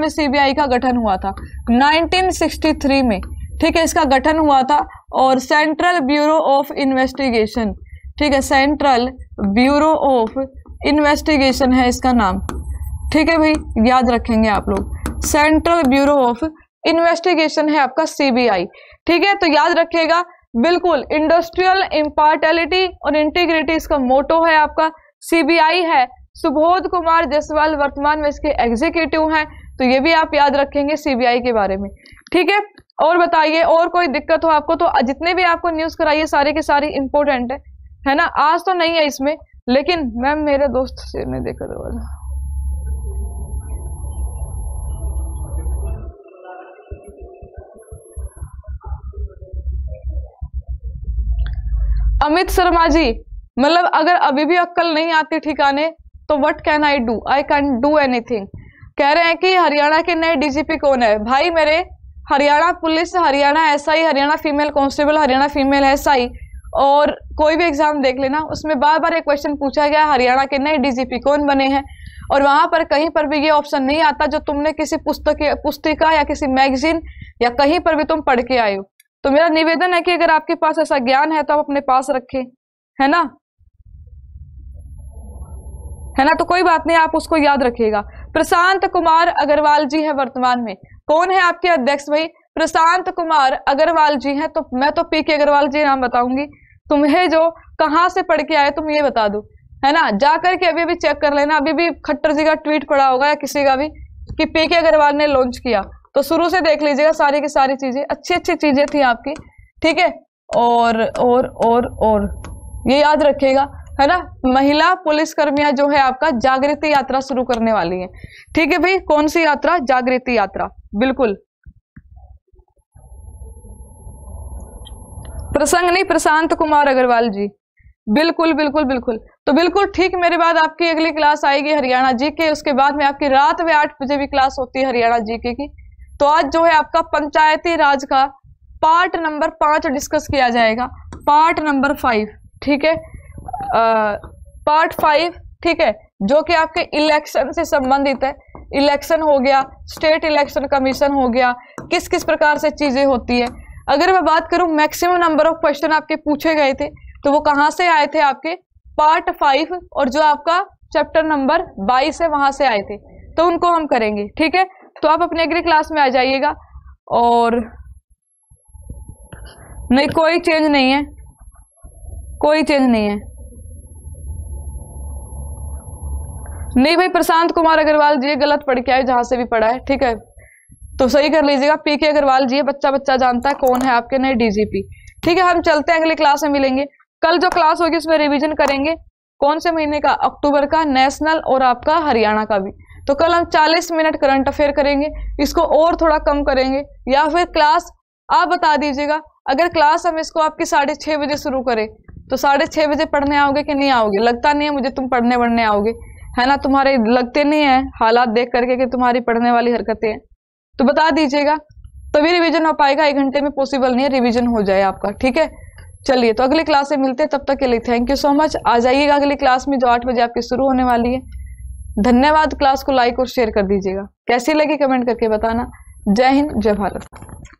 में सीबीआई का गठन हुआ था 1963 में ठीक है इसका गठन हुआ था और सेंट्रल ब्यूरो ऑफ इन्वेस्टिगेशन ठीक है सेंट्रल ब्यूरो ऑफ इन्वेस्टिगेशन है इसका नाम ठीक है भाई याद रखेंगे आप लोग सेंट्रल ब्यूरो ऑफ इन्वेस्टिगेशन है आपका सीबीआई ठीक है तो याद रखिएगा बिल्कुल इंडस्ट्रियल इम्पार्टेलिटी और इंटीग्रिटी इसका मोटो है आपका सीबीआई है सुबोध कुमार जसवाल वर्तमान में इसके एग्जीक्यूटिव हैं तो ये भी आप याद रखेंगे सीबीआई के बारे में ठीक है और बताइए और कोई दिक्कत हो आपको तो जितने भी आपको न्यूज कराइए सारे के सारे इंपॉर्टेंट है है ना आज तो नहीं है इसमें लेकिन मैम मेरे दोस्त से ने देखा दरवाजा अमित शर्मा जी मतलब अगर अभी भी अक्कल नहीं आती ठिकाने तो what can I do I can do anything कह रहे हैं कि हरियाणा के नए डीजीपी कौन है भाई मेरे Haryana police Haryana SI Haryana female constable Haryana female SI और कोई भी एग्जाम देख लेना उसमें बार बार एक क्वेश्चन पूछा गया हरियाणा के नए डीजीपी कौन बने हैं और वहां पर कहीं पर भी ये ऑप्शन नहीं आता जो तुमने किसी पुस्तक पुस्तिका या किसी मैगजीन या कहीं पर भी तुम पढ़ के आए हो तो मेरा निवेदन है कि अगर आपके पास ऐसा ज्ञान है तो आप अपने पास रखें है ना है ना तो कोई बात नहीं आप उसको याद रखिएगा प्रशांत कुमार अग्रवाल जी है वर्तमान में कौन है आपके अध्यक्ष भाई प्रशांत कुमार अग्रवाल जी हैं तो मैं तो पी के अग्रवाल जी नाम बताऊंगी तुम्हें जो कहाँ से पढ़ के आए तुम ये बता दो है ना जा करके अभी अभी चेक कर लेना अभी भी खट्टर जी का ट्वीट पड़ा होगा या किसी का भी कि पी के अग्रवाल ने लॉन्च किया तो शुरू से देख लीजिएगा सारी की सारी चीजें अच्छी अच्छी चीजें थी आपकी ठीक है और और और और ये याद रखिएगा है ना महिला पुलिसकर्मियां जो है आपका जागृति यात्रा शुरू करने वाली है ठीक है भाई कौन सी यात्रा जागृति यात्रा बिल्कुल प्रसंग नहीं प्रशांत कुमार अग्रवाल जी बिल्कुल बिल्कुल बिल्कुल तो बिल्कुल ठीक मेरे बाद आपकी अगली क्लास आएगी हरियाणा जी के उसके बाद में आपकी रात में आठ बजे भी क्लास होती है हरियाणा जी के की तो आज जो है आपका पंचायती राज का पार्ट नंबर पांच डिस्कस किया जाएगा पार्ट नंबर फाइव ठीक है पार्ट फाइव ठीक है जो कि आपके इलेक्शन से संबंधित है इलेक्शन हो गया स्टेट इलेक्शन कमीशन हो गया किस किस प्रकार से चीजें होती है अगर मैं बात करूं मैक्सिमम नंबर ऑफ क्वेश्चन आपके पूछे गए थे तो वो कहां से आए थे आपके पार्ट फाइव और जो आपका चैप्टर नंबर बाईस है वहां से आए थे तो उनको हम करेंगे ठीक है तो आप अपने अगली क्लास में आ जाइएगा और नहीं कोई चेंज नहीं है कोई चेंज नहीं है नहीं भाई प्रशांत कुमार अग्रवाल जी गलत पढ़ के आए जहां से भी पढ़ा है ठीक है तो सही कर लीजिएगा पी के अग्रवाल जी बच्चा बच्चा जानता है कौन है आपके नए डीजीपी ठीक है हम चलते हैं अगली क्लास में मिलेंगे कल जो क्लास होगी उसमें रिवीजन करेंगे कौन से महीने का अक्टूबर का नेशनल और आपका हरियाणा का भी तो कल हम 40 मिनट करंट अफेयर करेंगे इसको और थोड़ा कम करेंगे या फिर क्लास आप बता दीजिएगा अगर क्लास हम इसको आपकी साढ़े छः बजे शुरू करें तो साढ़े छः बजे पढ़ने आओगे कि नहीं आओगे लगता नहीं है मुझे तुम पढ़ने पढ़ने आओगे है ना तुम्हारे लगते नहीं है हालात देख करके कि तुम्हारी पढ़ने वाली हरकतें हैं तो बता दीजिएगा तभी रिविजन हो पाएगा एक घंटे में पॉसिबल नहीं है रिविजन हो जाए आपका ठीक है चलिए तो अगले क्लास में मिलते हैं तब तक के लिए थैंक यू सो मच आ जाइएगा अगली क्लास में जो आठ बजे आपकी शुरू होने वाली है धन्यवाद क्लास को लाइक और शेयर कर दीजिएगा कैसी लगी कमेंट करके बताना जय हिंद जय भारत